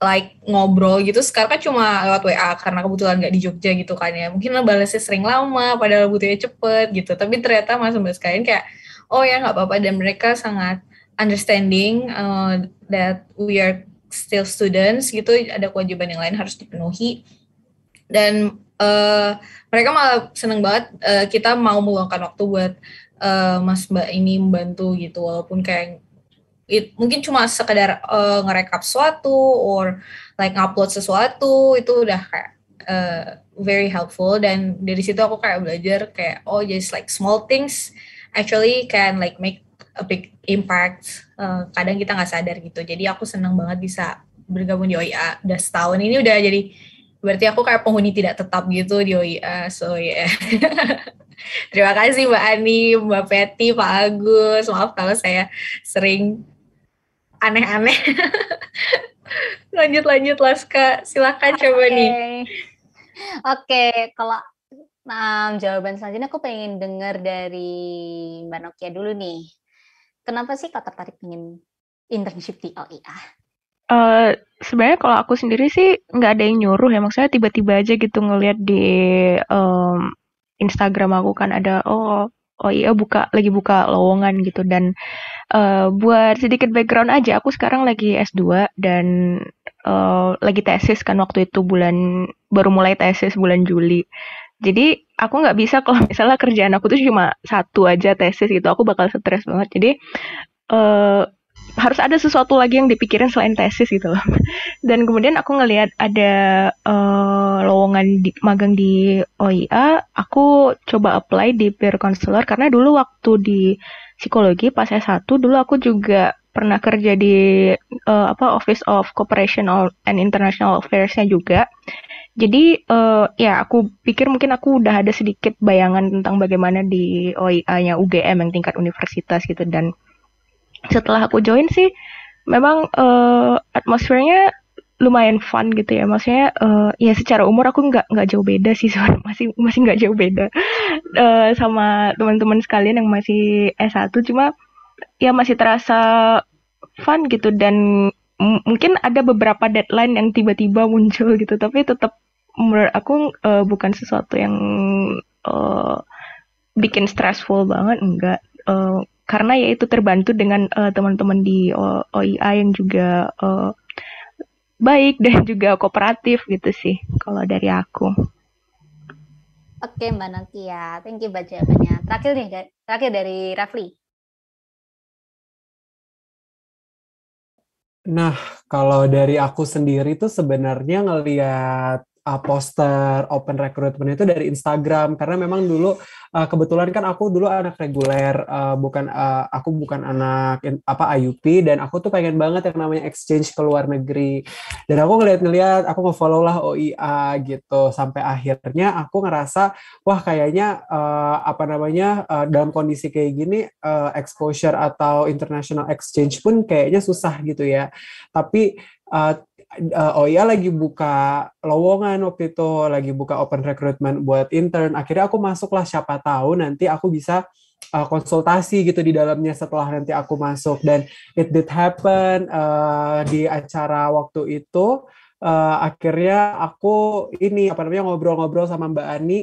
like ngobrol gitu sekarang kan cuma lewat WA karena kebetulan nggak di Jogja gitu kan ya mungkin balasnya sering lama padahal butuhnya cepet gitu tapi ternyata mas mbak sekalian kayak oh ya nggak apa-apa dan mereka sangat understanding uh, that we are still students gitu ada kewajiban yang lain harus dipenuhi dan uh, mereka malah seneng banget uh, kita mau meluangkan waktu buat uh, mas mbak ini membantu gitu walaupun kayak it, mungkin cuma sekedar uh, ngerekap suatu or like ngupload sesuatu itu udah kayak uh, very helpful dan dari situ aku kayak belajar kayak oh just like small things actually can like make a big impact. Uh, kadang kita nggak sadar gitu. Jadi aku seneng banget bisa bergabung di OIA. Udah setahun ini udah jadi berarti aku kayak penghuni tidak tetap gitu di OIA. So ya. Yeah. Terima kasih Mbak Ani, Mbak Peti, Pak Agus. Maaf kalau saya sering aneh-aneh. lanjut lanjut Laska, silakan okay. coba nih. Oke, okay. kalau Nah, jawaban selanjutnya aku pengen dengar dari Mbak Nokia dulu nih. Kenapa sih kau tertarik ingin internship di OIA? Uh, eh, sebenarnya kalau aku sendiri sih nggak ada yang nyuruh ya maksudnya tiba-tiba aja gitu ngelihat di um, Instagram aku kan ada oh oh buka lagi buka lowongan gitu dan uh, buat sedikit background aja aku sekarang lagi S2 dan uh, lagi tesis kan waktu itu bulan baru mulai tesis bulan Juli jadi aku nggak bisa kalau misalnya kerjaan aku tuh cuma satu aja tesis gitu aku bakal stres banget jadi uh, harus ada sesuatu lagi yang dipikirin selain tesis gitu loh dan kemudian aku ngelihat ada uh, lowongan di, magang di OIA aku coba apply di peer counselor karena dulu waktu di psikologi pas S1 dulu aku juga pernah kerja di uh, apa Office of Cooperation and International Affairs-nya juga jadi uh, ya aku pikir mungkin aku udah ada sedikit bayangan tentang bagaimana di OIA-nya UGM yang tingkat universitas gitu dan setelah aku join sih memang uh, atmosfernya lumayan fun gitu ya maksudnya uh, ya secara umur aku nggak nggak jauh beda sih soalnya masih masih nggak jauh beda uh, sama teman-teman sekalian yang masih S1 cuma ya masih terasa fun gitu dan mungkin ada beberapa deadline yang tiba-tiba muncul gitu tapi tetap menurut aku uh, bukan sesuatu yang uh, bikin stressful banget enggak uh, karena ya itu terbantu dengan uh, teman-teman di OIA yang juga uh, baik dan juga kooperatif gitu sih kalau dari aku. Oke Mbak ya, thank you baca jawabannya. Terakhir nih, terakhir dari Rafli. Nah, kalau dari aku sendiri tuh sebenarnya ngelihat uh, poster open recruitment itu dari Instagram karena memang dulu uh, kebetulan kan aku dulu anak reguler uh, bukan uh, aku bukan anak in, apa IUP dan aku tuh pengen banget yang namanya exchange ke luar negeri dan aku ngeliat-ngeliat aku ngefollow lah OIA gitu sampai akhirnya aku ngerasa wah kayaknya uh, apa namanya uh, dalam kondisi kayak gini uh, exposure atau international exchange pun kayaknya susah gitu ya tapi uh, uh, ya lagi buka lowongan waktu itu, lagi buka open recruitment buat intern. Akhirnya aku masuklah siapa tahu nanti aku bisa uh, konsultasi gitu di dalamnya setelah nanti aku masuk dan it did happen uh, di acara waktu itu uh, akhirnya aku ini apa namanya ngobrol-ngobrol sama Mbak Ani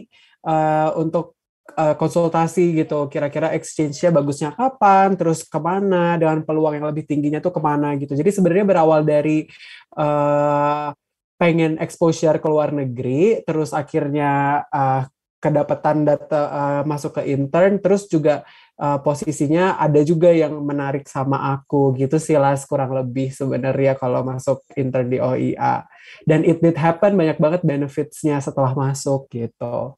uh, untuk Eh, konsultasi gitu kira-kira exchange-nya bagusnya kapan terus kemana dengan peluang yang lebih tingginya tuh kemana gitu jadi sebenarnya berawal dari uh, pengen exposure ke luar negeri terus akhirnya uh, kedapatan data uh, masuk ke intern terus juga uh, posisinya ada juga yang menarik sama aku gitu sih las kurang lebih sebenarnya kalau masuk intern di OIA dan it did happen banyak banget benefits-nya setelah masuk gitu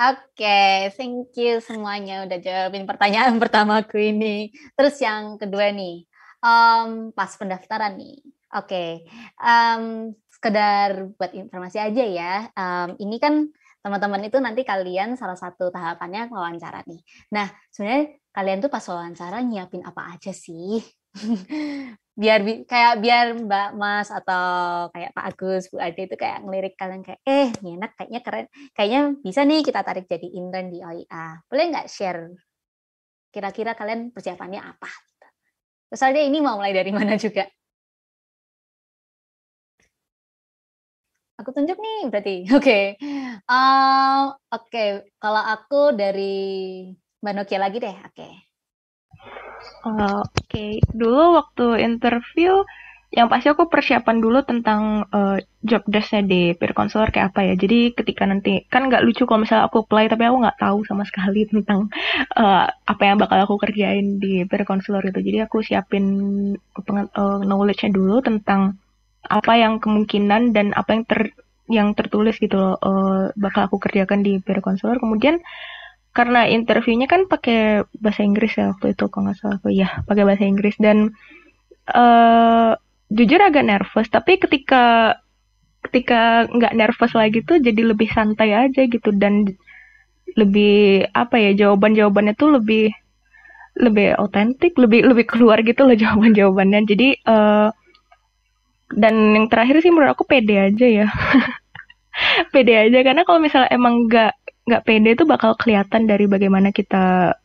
Oke, okay, thank you semuanya udah jawabin pertanyaan pertamaku ini. Terus yang kedua nih, um, pas pendaftaran nih. Oke, okay. um, sekedar buat informasi aja ya. Um, ini kan teman-teman itu nanti kalian salah satu tahapannya wawancara nih. Nah, sebenarnya kalian tuh pas wawancara nyiapin apa aja sih? biar bi kayak biar Mbak Mas atau kayak Pak Agus Bu Ade itu kayak ngelirik kalian kayak eh enak kayaknya keren kayaknya bisa nih kita tarik jadi intern di OIA boleh nggak share kira-kira kalian persiapannya apa soalnya ini mau mulai dari mana juga aku tunjuk nih berarti oke okay. uh, eh, oke okay. kalau aku dari Mbak Nokia lagi deh oke okay. Eh, oke, okay. dulu waktu interview yang pasti aku persiapan dulu tentang uh, job desknya di peer counselor kayak apa ya. Jadi ketika nanti kan nggak lucu kalau misalnya aku apply tapi aku nggak tahu sama sekali tentang uh, apa yang bakal aku kerjain di peer counselor itu. Jadi aku siapin uh, knowledge-nya dulu tentang apa yang kemungkinan dan apa yang ter yang tertulis gitu loh uh, bakal aku kerjakan di peer counselor. Kemudian karena interviewnya kan pakai bahasa Inggris ya waktu itu kalau nggak salah aku ya pakai bahasa Inggris dan uh, jujur agak nervous tapi ketika ketika nggak nervous lagi tuh jadi lebih santai aja gitu dan lebih apa ya jawaban jawabannya tuh lebih lebih otentik lebih lebih keluar gitu loh jawaban jawabannya jadi uh, dan yang terakhir sih menurut aku pede aja ya pede aja karena kalau misalnya emang nggak nggak pede itu bakal kelihatan dari bagaimana kita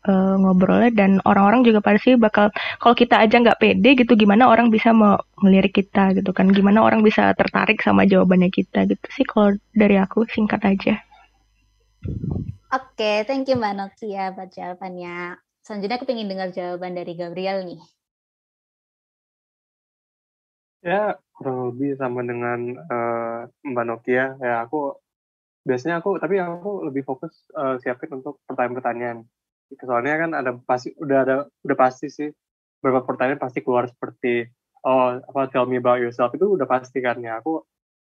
uh, ngobrolnya dan orang-orang juga pasti bakal kalau kita aja nggak pede gitu gimana orang bisa melirik kita gitu kan gimana orang bisa tertarik sama jawabannya kita gitu sih kalau dari aku singkat aja. Oke, okay, thank you Mbak Nokia buat jawabannya. Selanjutnya aku ingin dengar jawaban dari Gabriel nih. Ya, kurang lebih sama dengan uh, Mbak Nokia. Ya, aku biasanya aku tapi aku lebih fokus uh, siapin untuk pertanyaan-pertanyaan soalnya kan ada pasti udah ada udah pasti sih beberapa pertanyaan pasti keluar seperti oh apa tell me about yourself itu udah pasti kan ya aku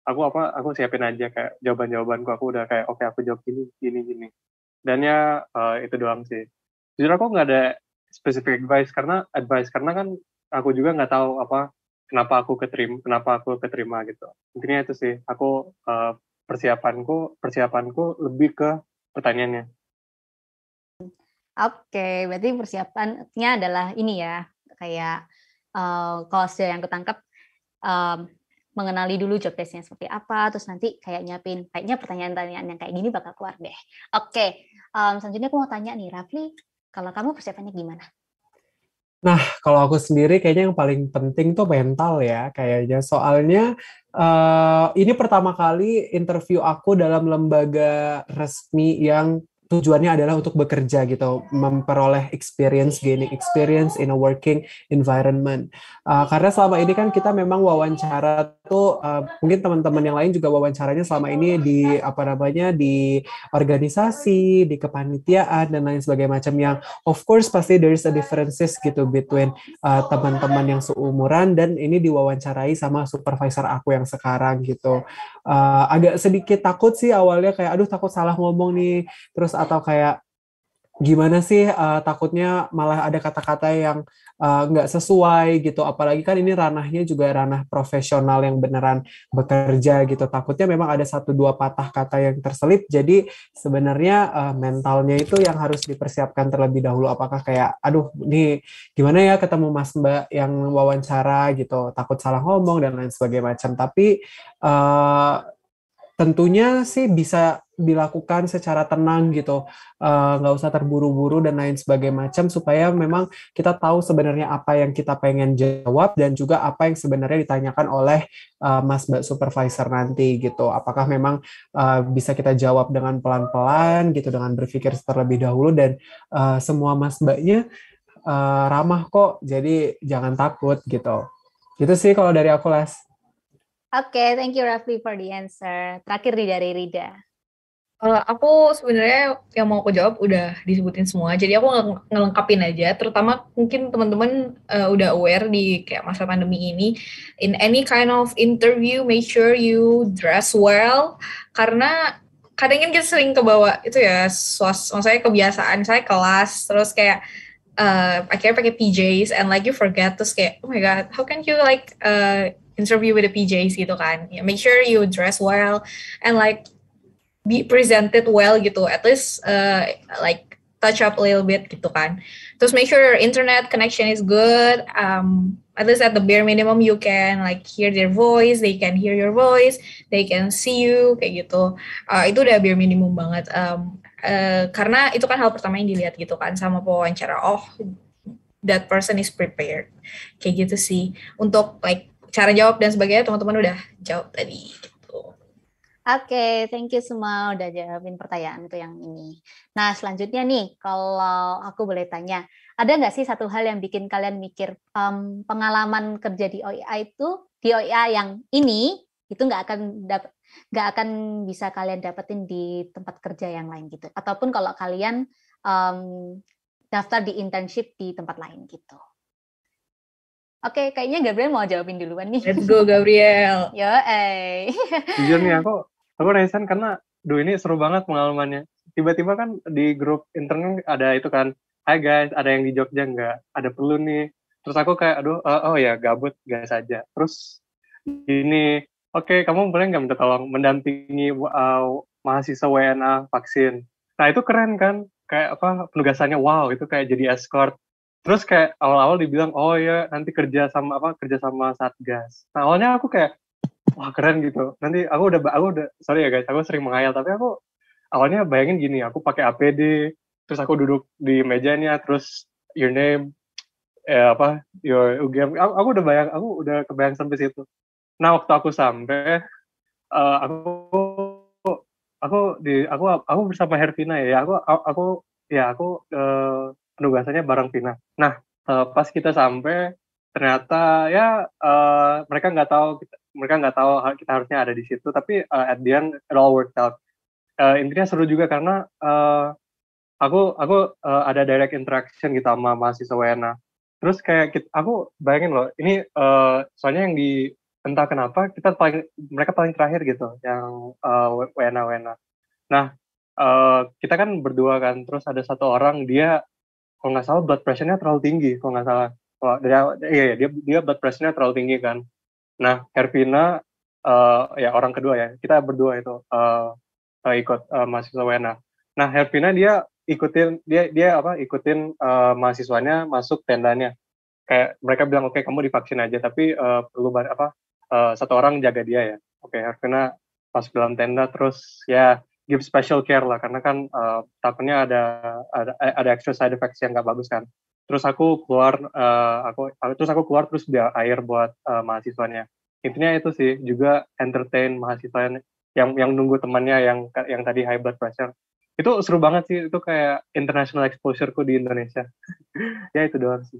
aku apa aku siapin aja kayak jawaban jawabanku aku udah kayak oke okay, aku jawab gini gini gini dan ya uh, itu doang sih jujur aku nggak ada specific advice karena advice karena kan aku juga nggak tahu apa kenapa aku keterima kenapa aku keterima gitu intinya itu sih aku uh, persiapanku persiapanku lebih ke pertanyaannya. Oke, okay, berarti persiapannya adalah ini ya, kayak uh, kalau sudah yang ketangkep um, mengenali dulu job testnya seperti apa, terus nanti kayak nyiapin, kayaknya pertanyaan-pertanyaan yang kayak gini bakal keluar deh. Oke, okay. um, selanjutnya aku mau tanya nih, Rafli, kalau kamu persiapannya gimana? Nah, kalau aku sendiri kayaknya yang paling penting tuh mental ya kayaknya. Soalnya uh, ini pertama kali interview aku dalam lembaga resmi yang tujuannya adalah untuk bekerja gitu, memperoleh experience, gaining experience in a working environment. Uh, karena selama ini kan kita memang wawancara tuh uh, mungkin teman-teman yang lain juga wawancaranya selama ini di apa namanya di organisasi, di kepanitiaan dan lain sebagainya macam yang of course pasti there is a differences gitu between teman ah, teman-teman yang seumuran dan ini diwawancarai sama supervisor aku yang sekarang gitu. Uh, agak sedikit takut sih awalnya kayak aduh takut salah ngomong nih. Terus atau kayak gimana sih uh, takutnya malah ada kata-kata yang eh, nggak uh, sesuai gitu apalagi kan ini ranahnya juga ranah profesional yang beneran bekerja gitu takutnya memang ada satu dua patah kata yang terselip jadi sebenarnya uh, mentalnya itu yang harus dipersiapkan terlebih dahulu apakah kayak aduh ini gimana ya ketemu mas mbak yang wawancara gitu takut salah ngomong dan lain sebagainya macam tapi uh, tentunya sih bisa dilakukan secara tenang gitu eh, nggak uh, usah terburu-buru dan lain sebagainya macam supaya memang kita tahu sebenarnya apa yang kita pengen jawab dan juga apa yang sebenarnya ditanyakan oleh uh, mas mbak supervisor nanti gitu apakah memang uh, bisa kita jawab dengan pelan-pelan gitu dengan berpikir terlebih dahulu dan uh, semua mas mbaknya uh, ramah kok jadi jangan takut gitu gitu sih kalau dari aku les Oke, okay, thank you Rafli for the answer. Terakhir di dari Rida. Uh, aku sebenarnya yang mau aku jawab udah disebutin semua, jadi aku ng ngelengkapin aja. Terutama mungkin teman-teman uh, udah aware di kayak masa pandemi ini, in any kind of interview, make sure you dress well, karena kadang kan kita sering kebawa itu ya, suas maksudnya kebiasaan saya kelas, terus kayak uh, akhirnya pakai PJs and like you forget, terus kayak oh my god, how can you like interview with the PJs gitu kan. Yeah, make sure you dress well and like be presented well gitu. At least uh, like touch up a little bit gitu kan. Terus make sure your internet connection is good. Um, at least at the bare minimum you can like hear their voice, they can hear your voice, they can see you kayak gitu. Uh, itu udah bare minimum banget. Um, uh, karena itu kan hal pertama yang dilihat gitu kan sama pewawancara. Oh, that person is prepared. Kayak gitu sih. Untuk like cara jawab dan sebagainya teman-teman udah jawab tadi gitu. Oke, okay, thank you semua udah jawabin pertanyaan tuh yang ini. Nah, selanjutnya nih, kalau aku boleh tanya, ada nggak sih satu hal yang bikin kalian mikir um, pengalaman kerja di OIA itu, di OIA yang ini, itu nggak akan dapat nggak akan bisa kalian dapetin di tempat kerja yang lain gitu. Ataupun kalau kalian um, daftar di internship di tempat lain gitu. Oke, kayaknya Gabriel mau jawabin duluan nih. Let's go Gabriel. Yo, eh. Jujur nih aku, aku resen karena, duh ini seru banget pengalamannya. Tiba-tiba kan di grup intern ada itu kan, Hai guys, ada yang di Jogja nggak? Ada perlu nih. Terus aku kayak, aduh, oh, oh ya gabut, guys aja. Terus ini, oke okay, kamu boleh nggak minta tolong mendampingi uh, mahasiswa WNA vaksin? Nah itu keren kan, kayak apa penugasannya wow itu kayak jadi escort terus kayak awal-awal dibilang oh ya nanti kerja sama apa kerja sama satgas nah awalnya aku kayak wah keren gitu nanti aku udah aku udah sorry ya guys aku sering menghayal tapi aku awalnya bayangin gini aku pakai APD terus aku duduk di mejanya terus your name eh, apa your UGM aku, aku udah bayang aku udah kebayang sampai situ nah waktu aku sampai uh, aku aku di aku aku bersama Hervina ya, ya aku aku ya aku uh, penugasannya bareng Vina. Nah, uh, pas kita sampai ternyata ya uh, mereka nggak tahu kita, mereka nggak tahu kita harusnya ada di situ tapi uh, at the end it all worked out uh, intinya seru juga karena uh, aku aku uh, ada direct interaction gitu sama mahasiswa Wena terus kayak kita, aku bayangin loh ini uh, soalnya yang di entah kenapa kita paling mereka paling terakhir gitu yang uh, Wena Wena nah uh, kita kan berdua kan terus ada satu orang dia kalau nggak salah blood pressure-nya terlalu tinggi kalau nggak salah kalau dia iya, iya dia dia blood pressure-nya terlalu tinggi kan nah Hervina uh, eh, ya orang kedua ya kita berdua itu uh, uh, ikut uh, mahasiswa Wena nah Hervina dia ikutin dia dia apa ikutin uh, mahasiswanya masuk tendanya kayak mereka bilang oke okay, kamu divaksin aja tapi uh, perlu apa uh, satu orang jaga dia ya oke okay, Hervina masuk dalam tenda terus ya give special care lah karena kan uh, takutnya ada ada eh, ada extra side effects yang nggak bagus kan terus aku keluar uh, aku terus aku keluar terus dia air buat uh, mahasiswanya intinya itu sih juga entertain mahasiswa yang yang nunggu temannya yang yang tadi high blood pressure itu seru banget sih itu kayak international exposureku di Indonesia ya itu doang sih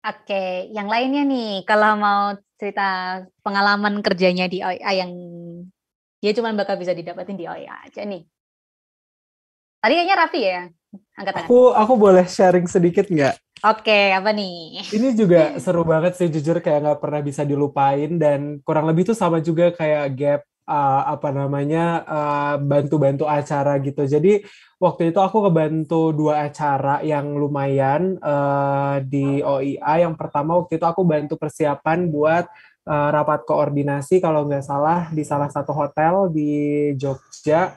Oke, okay. yang lainnya nih, kalau mau cerita pengalaman kerjanya di OIA yang dia ya cuma bakal bisa didapatin di OEA aja nih. Tadi kayaknya Raffi ya angkat tangan. Aku aku boleh sharing sedikit nggak? Oke, okay, apa nih? Ini juga seru banget sih jujur kayak nggak pernah bisa dilupain dan kurang lebih tuh sama juga kayak gap uh, apa namanya uh, bantu-bantu uh, acara gitu. Jadi waktu itu aku kebantu dua acara yang lumayan uh, di OIA. E yang pertama waktu itu aku bantu persiapan buat uh, rapat koordinasi kalau nggak salah di salah satu hotel di Jogja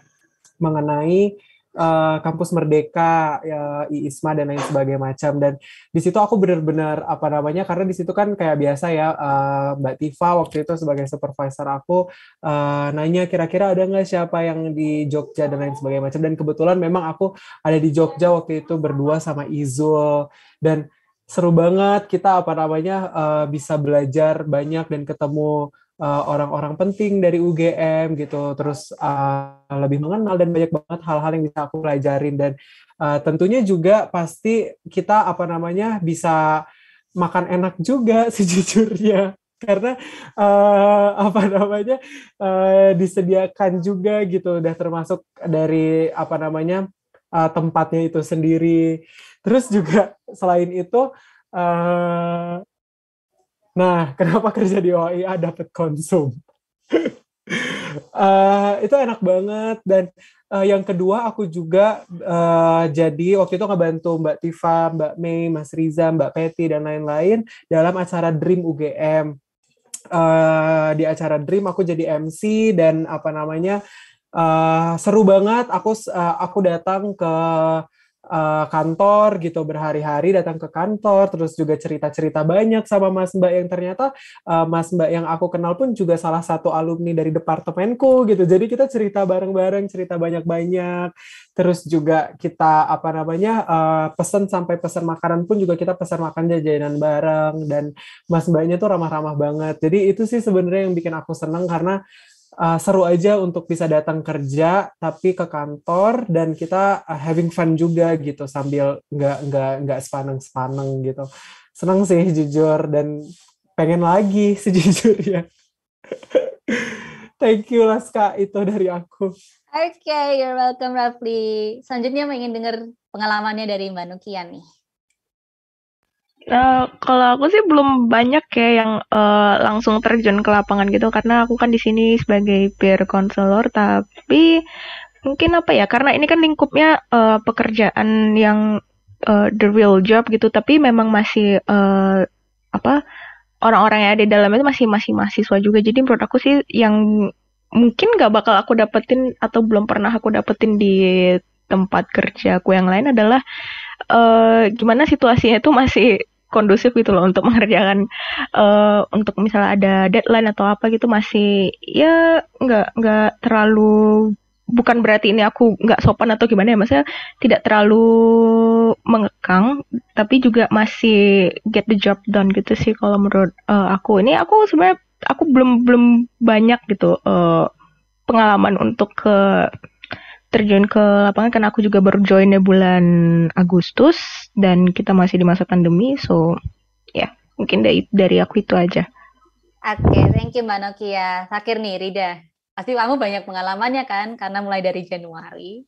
mengenai uh, kampus Merdeka, ya, IISMA dan lain sebagainya macam. Dan di situ aku benar-benar apa namanya karena di situ kan kayak biasa ya uh, Mbak Tifa waktu itu sebagai supervisor aku uh, nanya kira-kira ada nggak siapa yang di Jogja dan lain sebagainya macam. Dan kebetulan memang aku ada di Jogja waktu itu berdua sama Izul dan seru banget kita apa namanya uh, bisa belajar banyak dan ketemu eh, orang-orang uh, penting dari UGM gitu terus uh, lebih mengenal dan banyak banget hal-hal yang bisa aku pelajarin dan uh, tentunya juga pasti kita apa namanya bisa makan enak juga sejujurnya karena uh, apa namanya uh, disediakan juga gitu udah termasuk dari apa namanya uh, tempatnya itu sendiri Terus juga selain itu, uh, nah kenapa kerja di OIA dapat konsum? uh, itu enak banget dan uh, yang kedua aku juga uh, jadi waktu itu ngebantu Mbak Tifa, Mbak Mei, Mas Riza, Mbak Peti dan lain-lain dalam acara Dream UGM. Uh, di acara Dream aku jadi MC dan apa namanya uh, seru banget aku uh, aku datang ke Eh, kantor gitu berhari-hari datang ke kantor terus juga cerita-cerita banyak sama Mas Mbak yang ternyata uh, Mas Mbak yang aku kenal pun juga salah satu alumni dari departemenku gitu. Jadi kita cerita bareng-bareng, cerita banyak-banyak. Terus juga kita apa namanya uh, pesen sampai pesen makanan pun juga kita pesen makan jajanan bareng dan Mas Mbaknya tuh ramah-ramah banget. Jadi itu sih sebenarnya yang bikin aku seneng karena uh, seru aja untuk bisa datang kerja tapi ke kantor dan kita uh, having fun juga gitu sambil nggak nggak nggak sepaneng sepaneng gitu seneng sih jujur dan pengen lagi sejujurnya thank you Laska itu dari aku Oke, okay, you're welcome Rafli. Selanjutnya ingin dengar pengalamannya dari Mbak Nukian nih. Uh, kalau aku sih belum banyak ya yang uh, langsung terjun ke lapangan gitu karena aku kan di sini sebagai peer counselor tapi mungkin apa ya karena ini kan lingkupnya uh, pekerjaan yang uh, the real job gitu tapi memang masih uh, apa orang-orang yang ada di dalam itu masih masih mahasiswa juga jadi menurut aku sih yang mungkin gak bakal aku dapetin atau belum pernah aku dapetin di tempat kerja aku yang lain adalah uh, gimana situasinya itu masih kondusif gitu loh untuk mengerjakan uh, untuk misalnya ada deadline atau apa gitu masih ya nggak nggak terlalu bukan berarti ini aku nggak sopan atau gimana ya maksudnya tidak terlalu mengekang tapi juga masih get the job done gitu sih kalau menurut uh, aku ini aku sebenarnya aku belum belum banyak gitu uh, pengalaman untuk ke terjun ke lapangan karena aku juga baru joinnya bulan Agustus dan kita masih di masa pandemi so ya yeah, mungkin dari dari aku itu aja. Oke, okay, thank you Mbak Nokia. Terakhir nih Rida. Pasti kamu banyak pengalamannya kan karena mulai dari Januari.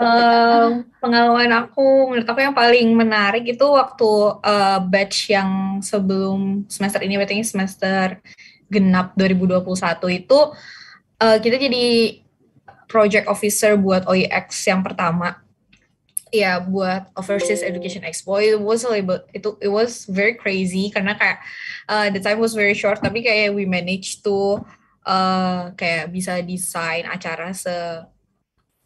um, pengalaman aku menurut aku yang paling menarik itu waktu uh, batch yang sebelum semester ini berarti semester genap 2021 itu uh, kita jadi project officer buat OEX yang pertama ya buat overseas education expo it was a little, it, it was very crazy karena kayak uh, the time was very short tapi kayak we managed to uh, kayak bisa desain acara se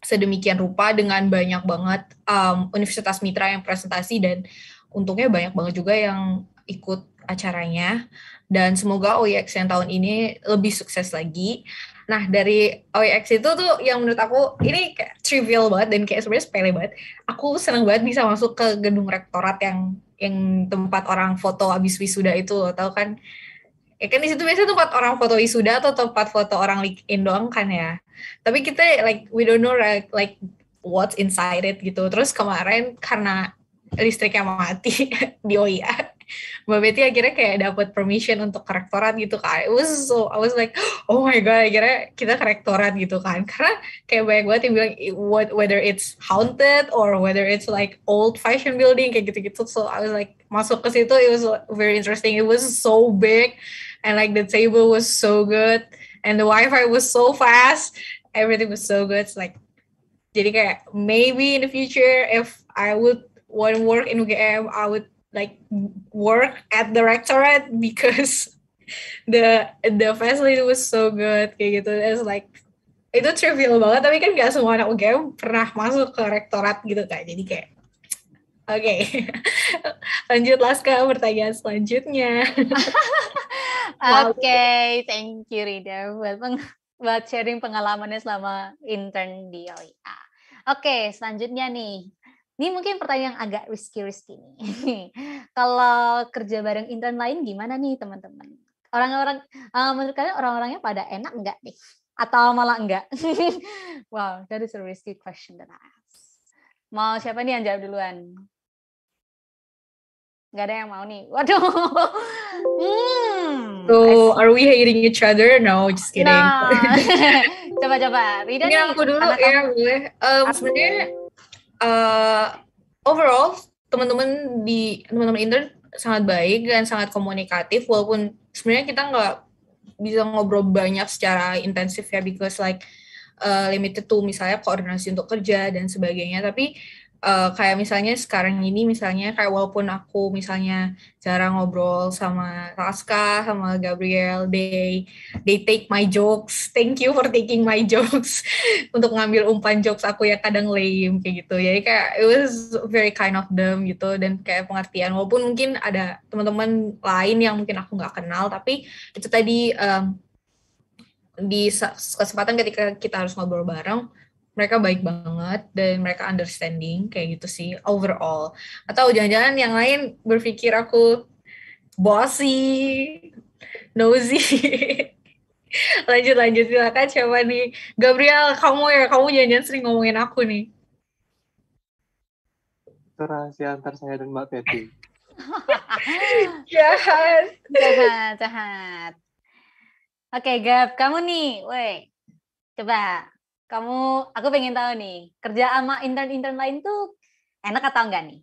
sedemikian rupa dengan banyak banget um, universitas mitra yang presentasi dan untungnya banyak banget juga yang ikut acaranya dan semoga OIX yang tahun ini lebih sukses lagi Nah dari OEX itu tuh yang menurut aku ini kayak trivial banget dan kayak sebenarnya sepele banget. Aku seneng banget bisa masuk ke gedung rektorat yang yang tempat orang foto abis wisuda itu atau kan ya kan di situ biasanya tempat orang foto wisuda atau tempat foto orang LinkedIn doang kan ya. Tapi kita like we don't know like, like what's inside it gitu. Terus kemarin karena listriknya mati di OEX, Mbak Betty akhirnya kayak dapat permission untuk ke rektorat gitu kan. It was so, I was like, oh my god, akhirnya kita ke rektorat gitu kan. Karena kayak banyak banget yang bilang what whether it's haunted or whether it's like old fashion building kayak gitu-gitu. So I was like masuk ke situ it was very interesting. It was so big and like the table was so good and the wifi was so fast. Everything was so good. It's like jadi kayak maybe in the future if I would want to work in UGM, I would like work at the rectorate because the the facility was so good kayak gitu it's like itu trivial banget tapi kan gak semua anak UGM pernah masuk ke rektorat gitu kan jadi kayak oke okay. lanjut Laska pertanyaan selanjutnya oke okay, thank you Rida buat peng buat sharing pengalamannya selama intern di OIA oke okay, selanjutnya nih ini mungkin pertanyaan yang agak risky-risky nih. Kalau kerja bareng intern lain gimana nih teman-teman? Orang-orang, uh, menurut kalian orang-orangnya pada enak nggak nih? Atau malah enggak? wow, that is a risky question that I ask. Mau siapa nih yang jawab duluan? Nggak ada yang mau nih. Waduh. hmm. So, are we hating each other? No, just kidding. coba Coba-coba. Rida nih. aku dulu, ya boleh. Um, Sebenarnya uh, overall teman-teman di teman-teman intern sangat baik dan sangat komunikatif walaupun sebenarnya kita nggak bisa ngobrol banyak secara intensif ya because like uh, limited to misalnya koordinasi untuk kerja dan sebagainya tapi uh, kayak misalnya sekarang ini misalnya kayak walaupun aku misalnya jarang ngobrol sama Raska sama Gabriel they they take my jokes thank you for taking my jokes untuk ngambil umpan jokes aku ya kadang lame kayak gitu jadi kayak it was very kind of them gitu dan kayak pengertian walaupun mungkin ada teman-teman lain yang mungkin aku nggak kenal tapi itu tadi um, di kesempatan ketika kita harus ngobrol bareng mereka baik banget dan mereka understanding kayak gitu sih overall atau jangan-jangan yang lain berpikir aku bossy nosy lanjut lanjut silakan coba nih Gabriel kamu ya kamu jangan-jangan sering ngomongin aku nih itu rahasia antar saya dan Mbak Betty jahat jahat jahat oke okay, Gab kamu nih weh coba kamu, aku pengen tahu nih, kerja sama intern-intern lain tuh enak atau enggak nih?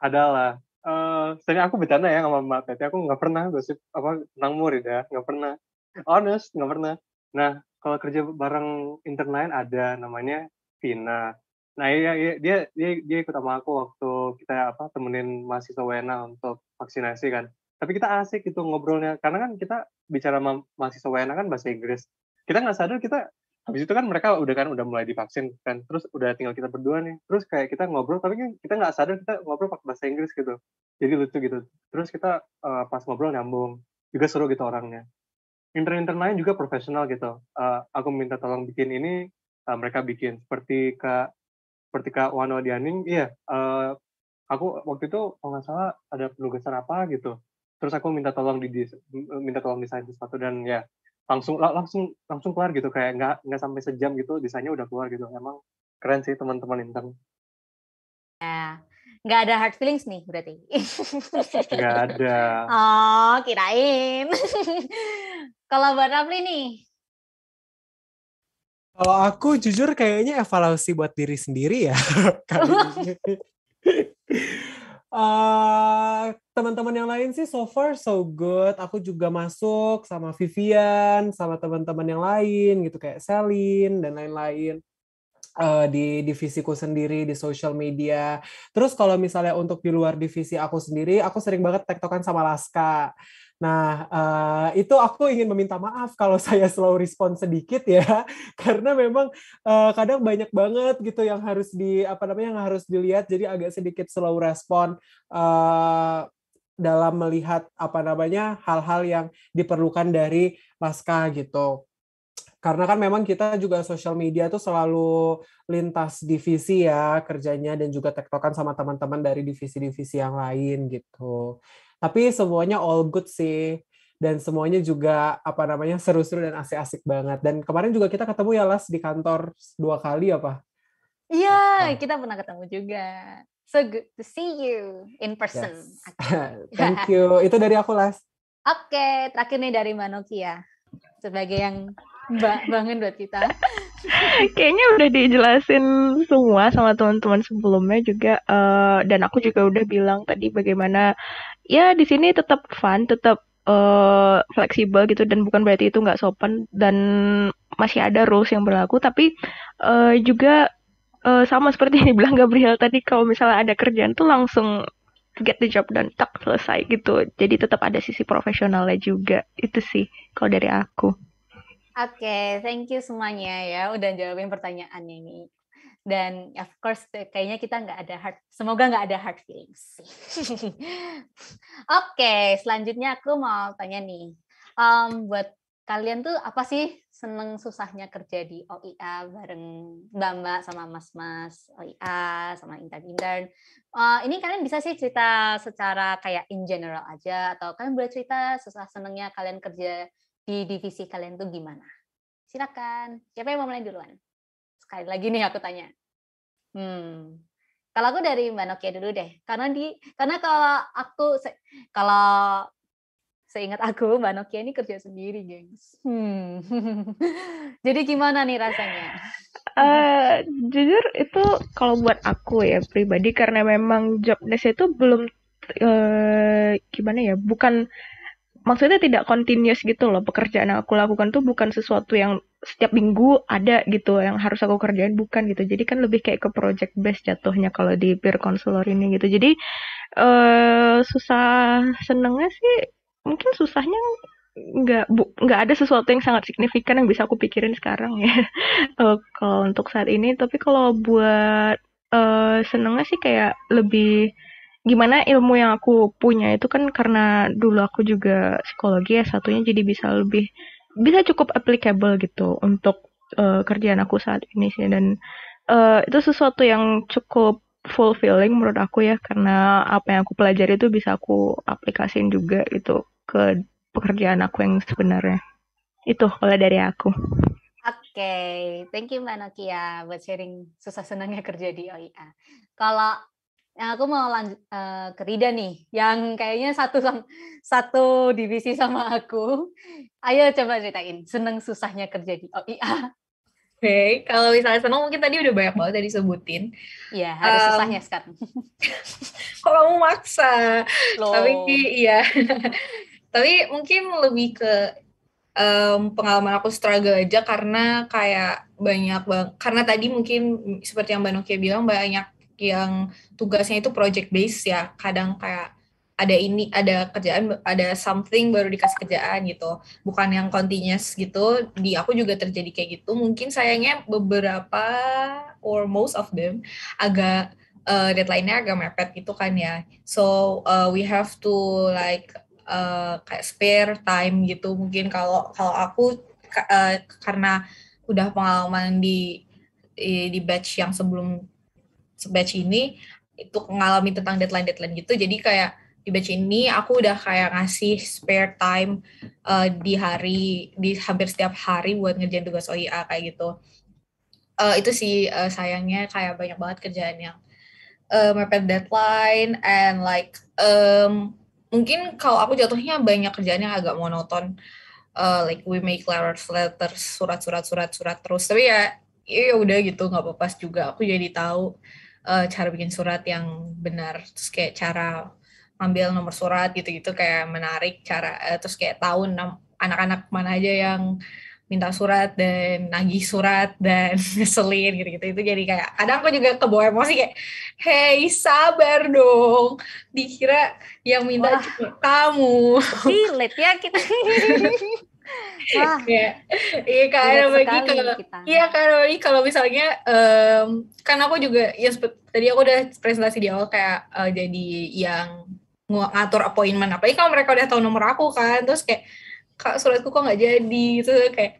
Adalah. Uh, eh, sebenarnya aku bercanda ya sama Mbak tapi aku nggak pernah gosip apa tentang murid ya, nggak pernah. Honest, nggak pernah. Nah, kalau kerja bareng intern lain ada namanya Vina. Nah, iya, iya, dia dia dia ikut sama aku waktu kita apa temenin mahasiswa Wena untuk vaksinasi kan. Tapi kita asik itu ngobrolnya karena kan kita bicara sama mahasiswa Wena kan bahasa Inggris. Kita nggak sadar kita habis itu kan mereka udah kan udah mulai divaksin kan terus udah tinggal kita berdua nih terus kayak kita ngobrol tapi kan kita nggak sadar kita ngobrol pakai bahasa Inggris gitu jadi lucu gitu terus kita uh, pas ngobrol nyambung juga seru gitu orangnya intern-intern lain juga profesional gitu uh, aku minta tolong bikin ini uh, mereka bikin seperti kak seperti kak Wano Dianing iya uh, aku waktu itu kalau nggak salah ada penugasan apa gitu terus aku minta tolong di minta tolong desain sesuatu dan ya langsung langsung langsung keluar gitu kayak nggak nggak sampai sejam gitu desainnya udah keluar gitu emang keren sih teman-teman intern ya nggak ada hard feelings nih berarti nggak ada oh kirain kalau buat Rafli nih kalau aku jujur kayaknya evaluasi buat diri sendiri ya Eh, teman-teman yang lain sih so far so good. Aku juga masuk sama Vivian, sama teman-teman yang lain gitu kayak Selin dan lain-lain. Uh, di divisiku sendiri di social media. Terus kalau misalnya untuk di luar divisi aku sendiri, aku sering banget tektokan sama Laska. Nah, uh, itu aku ingin meminta maaf kalau saya slow respon sedikit ya, karena memang uh, kadang banyak banget gitu yang harus di apa namanya yang harus dilihat, jadi agak sedikit slow respon uh, dalam melihat apa namanya hal-hal yang diperlukan dari pasca gitu. Karena kan memang kita juga sosial media tuh selalu lintas divisi ya kerjanya dan juga tektokan sama teman-teman dari divisi-divisi yang lain gitu. Tapi semuanya all good sih dan semuanya juga apa namanya seru-seru dan asik-asik banget. Dan kemarin juga kita ketemu ya Las di kantor dua kali apa? Ya, iya, yeah, oh. kita pernah ketemu juga. So good to see you in person. Yes. Thank you. Itu dari aku Las. Oke, okay, terakhir nih dari Manoki Sebagai yang Mbak banget buat kita. Kayaknya udah dijelasin semua sama teman-teman sebelumnya juga uh, dan aku juga udah bilang tadi bagaimana ya di sini tetap fun, tetap uh, fleksibel gitu dan bukan berarti itu nggak sopan dan masih ada rules yang berlaku tapi uh, juga uh, sama seperti yang dibilang Gabriel tadi kalau misalnya ada kerjaan tuh langsung get the job dan tak selesai gitu jadi tetap ada sisi profesionalnya juga itu sih kalau dari aku Oke, okay, thank you semuanya ya udah jawabin pertanyaan ini. Dan of course kayaknya kita nggak ada hard, semoga nggak ada hard feelings. Oke, okay, selanjutnya aku mau tanya nih, um, buat kalian tuh apa sih seneng susahnya kerja di OIA bareng mbak mbak sama mas mas OIA sama intern intern? Uh, ini kalian bisa sih cerita secara kayak in general aja atau kalian boleh cerita susah senengnya kalian kerja di divisi kalian tuh gimana? Silakan. Siapa yang mau mulai duluan? Sekali lagi nih aku tanya. Hmm. Kalau aku dari Mbak Nokia dulu deh. Karena di karena kalau aku kalau seingat aku Mbak Nokia ini kerja sendiri, gengs. Hmm. Jadi gimana nih rasanya? Uh, jujur itu kalau buat aku ya pribadi karena memang jobnya itu belum uh, gimana ya bukan maksudnya tidak continuous gitu loh pekerjaan yang aku lakukan tuh bukan sesuatu yang setiap minggu ada gitu yang harus aku kerjain bukan gitu jadi kan lebih kayak ke project based jatuhnya kalau di peer counselor ini gitu jadi eh susah senengnya sih mungkin susahnya nggak bu nggak ada sesuatu yang sangat signifikan yang bisa aku pikirin sekarang ya eh, kalau untuk saat ini tapi kalau buat eh senengnya sih kayak lebih gimana ilmu yang aku punya itu kan karena dulu aku juga psikologi ya satunya jadi bisa lebih bisa cukup applicable gitu untuk uh, kerjaan aku saat ini sih dan uh, itu sesuatu yang cukup fulfilling menurut aku ya karena apa yang aku pelajari itu bisa aku aplikasiin juga itu ke pekerjaan aku yang sebenarnya itu oleh dari aku Oke, okay. thank you Mbak Nokia buat sharing susah senangnya kerja di OIA. Kalau Nah, aku mau lanjut uh, ke Rida nih, yang kayaknya satu satu divisi sama aku. Ayo coba ceritain, seneng susahnya kerja di OIA. Oke, okay. kalau misalnya seneng mungkin tadi udah banyak banget tadi sebutin. Iya, harus um, susahnya sekarang. kok kamu maksa? Loh. Tapi iya. Tapi mungkin lebih ke um, pengalaman aku struggle aja karena kayak banyak banget karena tadi mungkin seperti yang Mbak Nokia bilang banyak yang tugasnya itu project based ya kadang kayak ada ini ada kerjaan ada something baru dikasih kerjaan gitu bukan yang continuous gitu di aku juga terjadi kayak gitu mungkin sayangnya beberapa or most of them agak uh, deadline-nya agak mepet gitu kan ya so uh, we have to like uh, kayak spare time gitu mungkin kalau kalau aku uh, karena udah pengalaman di di batch yang sebelum batch ini itu mengalami tentang deadline-deadline gitu. Jadi kayak di batch ini aku udah kayak ngasih spare time uh, di hari di hampir setiap hari buat ngerjain tugas OIA kayak gitu. Uh, itu sih uh, sayangnya kayak banyak banget kerjaan yang uh, mepet deadline and like um, mungkin kalau aku jatuhnya banyak kerjaan yang agak monoton uh, like we make letters letters surat surat surat surat terus tapi ya ya udah gitu nggak apa-apa juga aku jadi tahu uh, cara bikin surat yang benar terus kayak cara ambil nomor surat gitu-gitu kayak menarik cara uh, terus kayak tahun anak-anak mana aja yang minta surat dan nagih surat dan ngeselin gitu-gitu itu jadi kayak kadang aku juga kebawa emosi kayak hei sabar dong dikira yang minta Wah. kamu relate ya kita iya, iya karena bagi kalau iya karena bagi kalau misalnya um, kan aku juga ya tadi aku udah presentasi di awal kayak uh, jadi yang ngatur appointment apa Iya kalau mereka udah tahu nomor aku kan terus kayak kak suratku kok nggak jadi terus kayak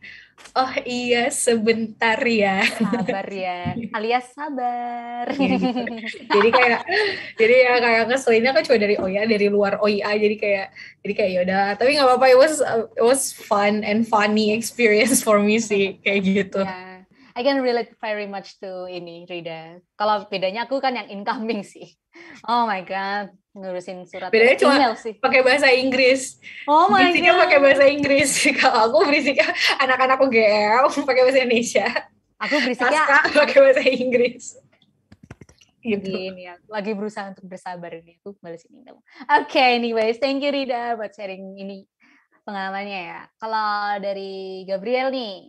Oh iya, sebentar ya. Sabar ya. Alias sabar. Iya gitu. jadi kayak jadi ya kayak ngeselinnya kan cuma dari OIA oh ya, dari luar OIA jadi kayak jadi kayak yaudah tapi nggak apa-apa it was it was fun and funny experience for me sih kayak gitu. Yeah. I can relate very much to ini Rida. Kalau bedanya aku kan yang incoming sih. Oh my god, ngurusin surat bedanya cuma sih pakai bahasa Inggris oh my berisiknya god pakai bahasa Inggris kalau aku berisiknya anak anakku GL pakai bahasa Indonesia aku berisiknya pakai bahasa Inggris gitu. ini ya. lagi berusaha untuk bersabar ini aku balesin email. Oke, okay, anyways, thank you Rida buat sharing ini pengalamannya ya. Kalau dari Gabriel nih,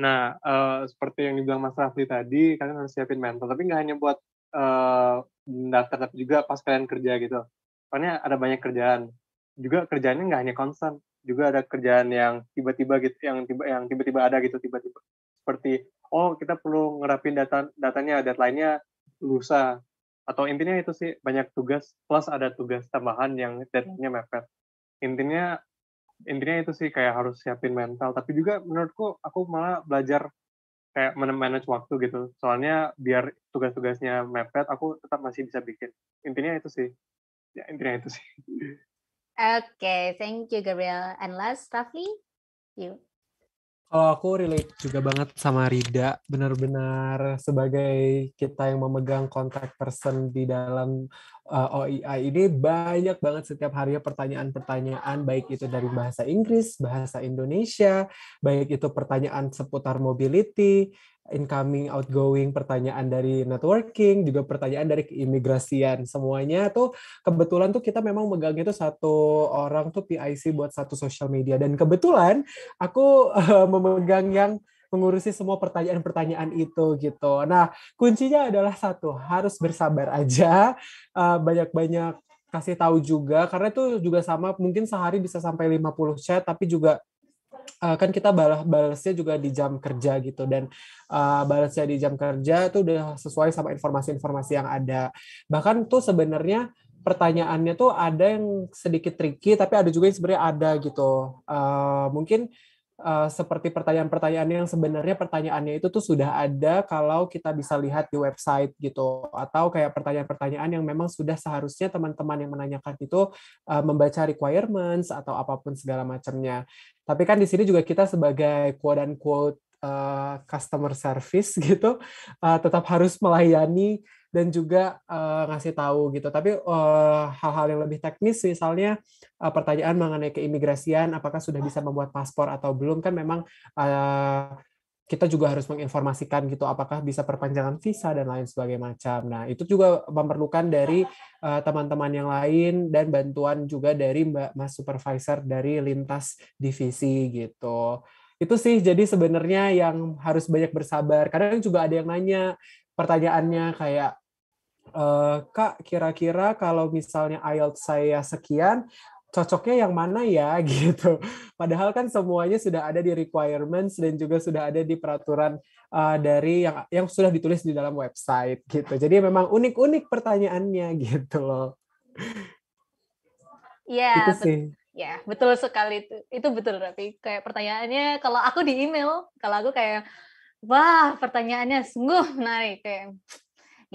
Nah, uh, seperti yang dibilang Mas Rafli tadi, kalian harus siapin mental. Tapi nggak hanya buat uh, daftar juga pas kalian kerja gitu. Soalnya ada banyak kerjaan. Juga kerjaannya nggak hanya konstan, juga ada kerjaan yang tiba-tiba gitu, yang tiba yang tiba-tiba ada gitu, tiba-tiba seperti oh kita perlu ngerapin data datanya, deadline-nya lusa atau intinya itu sih banyak tugas plus ada tugas tambahan yang deadline-nya mepet. Intinya intinya itu sih kayak harus siapin mental tapi juga menurutku aku malah belajar kayak manage waktu gitu. Soalnya biar tugas-tugasnya mepet, aku tetap masih bisa bikin. Intinya itu sih. Ya, intinya itu sih. Oke, okay, thank you Gabriel. And last, Rafli, you. Kalau aku relate juga banget sama Rida, benar-benar sebagai kita yang memegang kontak person di dalam uh, eh, OII e ini banyak banget setiap hari ya pertanyaan-pertanyaan baik itu dari bahasa Inggris, bahasa Indonesia, baik itu pertanyaan seputar mobility, incoming, outgoing, pertanyaan dari networking, juga pertanyaan dari keimigrasian. Semuanya tuh kebetulan tuh kita memang megangnya tuh satu orang tuh PIC buat satu social media dan kebetulan aku uh, memegang yang mengurusi semua pertanyaan-pertanyaan itu gitu. Nah, kuncinya adalah satu, harus bersabar aja, banyak eh, banyak-banyak kasih tahu juga karena itu juga sama mungkin sehari bisa sampai 50 chat tapi juga uh, kan kita balas balasnya juga di jam kerja gitu dan uh, balasnya di jam kerja itu udah sesuai sama informasi-informasi yang ada bahkan tuh sebenarnya pertanyaannya tuh ada yang sedikit tricky tapi ada juga yang sebenarnya ada gitu uh, mungkin Eh, seperti pertanyaan-pertanyaan yang sebenarnya pertanyaannya itu tuh sudah ada kalau kita bisa lihat di website gitu atau kayak pertanyaan-pertanyaan yang memang sudah seharusnya teman-teman yang menanyakan itu uh, membaca requirements atau apapun segala macamnya. Tapi kan di sini juga kita sebagai quote unquote uh, customer service gitu uh, tetap harus melayani dan juga uh, ngasih tahu gitu. Tapi hal eh, hal-hal yang lebih teknis misalnya uh, pertanyaan mengenai keimigrasian apakah sudah bisa membuat paspor atau belum kan memang uh, kita juga harus menginformasikan gitu apakah bisa perpanjangan visa dan lain sebagainya macam. Nah, itu juga memerlukan dari teman-teman uh, yang lain dan bantuan juga dari Mbak Mas supervisor dari lintas divisi gitu. Itu sih jadi sebenarnya yang harus banyak bersabar. Kadang juga ada yang nanya pertanyaannya kayak Eh, Kak, kira-kira kalau misalnya IELTS saya sekian, cocoknya yang mana ya gitu. Padahal kan semuanya sudah ada di requirements dan juga sudah ada di peraturan uh, dari yang yang sudah ditulis di dalam website gitu. Jadi memang unik-unik pertanyaannya gitu loh. Iya, gitu Ya, betul sekali itu. Itu betul tapi kayak pertanyaannya kalau aku di email, kalau aku kayak wah, pertanyaannya sungguh menarik kayak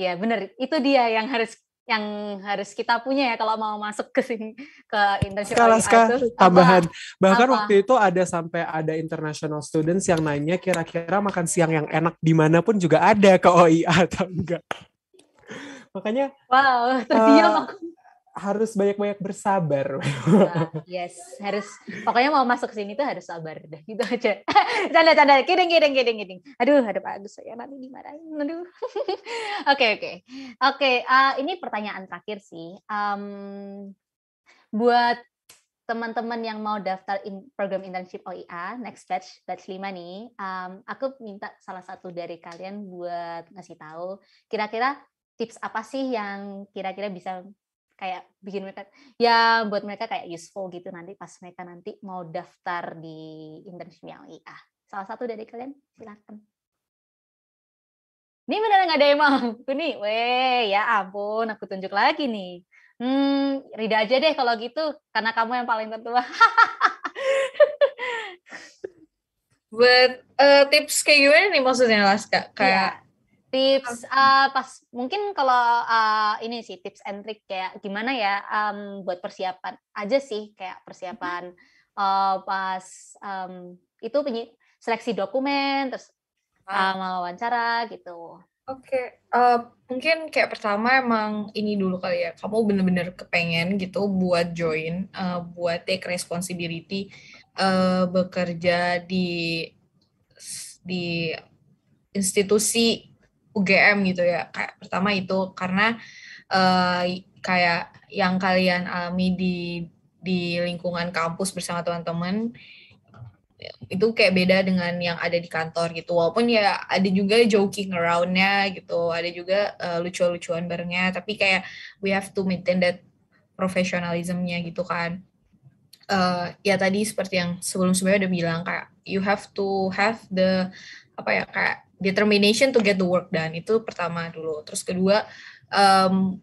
iya benar, itu dia yang harus yang harus kita punya ya kalau mau masuk ke sini ke internship itu, tambahan apa? bahkan apa? waktu itu ada sampai ada international students yang nanya kira-kira makan siang yang enak dimanapun juga ada ke OIA atau enggak makanya wow terdiam uh, aku harus banyak-banyak bersabar. Iya, yes, harus pokoknya mau masuk ke sini tuh harus sabar deh gitu aja. Canda-canda, kiring kiring kiring kiring. Aduh, ada Pak Agus saya nanti dimarahin. Aduh. Oke, oke. oke, eh, ini pertanyaan terakhir sih. Um, buat teman-teman yang mau daftar in program internship OIA next batch batch 5 nih, um, aku minta salah satu dari kalian buat ngasih tahu kira-kira tips apa sih yang kira-kira bisa kayak bikin mereka ya buat mereka kayak useful gitu nanti pas mereka nanti mau daftar di internship yang IA. Salah satu dari kalian silakan. Ini benar nggak ada emang aku nih, weh ya ampun aku tunjuk lagi nih. Hmm, Rida aja deh kalau gitu karena kamu yang paling tertua. buat uh, tips kayak gimana nih maksudnya Laska? Iya. Kayak tips uh, pas mungkin kalau uh, ini sih tips and trick kayak gimana ya um, buat persiapan aja sih kayak mm-hmm. persiapan uh, pas um, itu penyi- seleksi dokumen terus ah. uh, wawancara gitu oke okay. uh, mungkin kayak pertama emang ini dulu kali ya kamu bener-bener kepengen gitu buat join uh, buat take responsibility uh, bekerja di di institusi UGM gitu ya kayak pertama itu karena uh, kayak yang kalian alami di di lingkungan kampus bersama teman-teman itu kayak beda dengan yang ada di kantor gitu walaupun ya ada juga joking aroundnya gitu ada juga uh, lucu-lucuan barengnya tapi kayak we have to maintain that profesionalismnya gitu kan uh, ya tadi seperti yang sebelum sebelumnya udah bilang kayak you have to have the apa ya kayak determination to get the work done itu pertama dulu terus kedua um,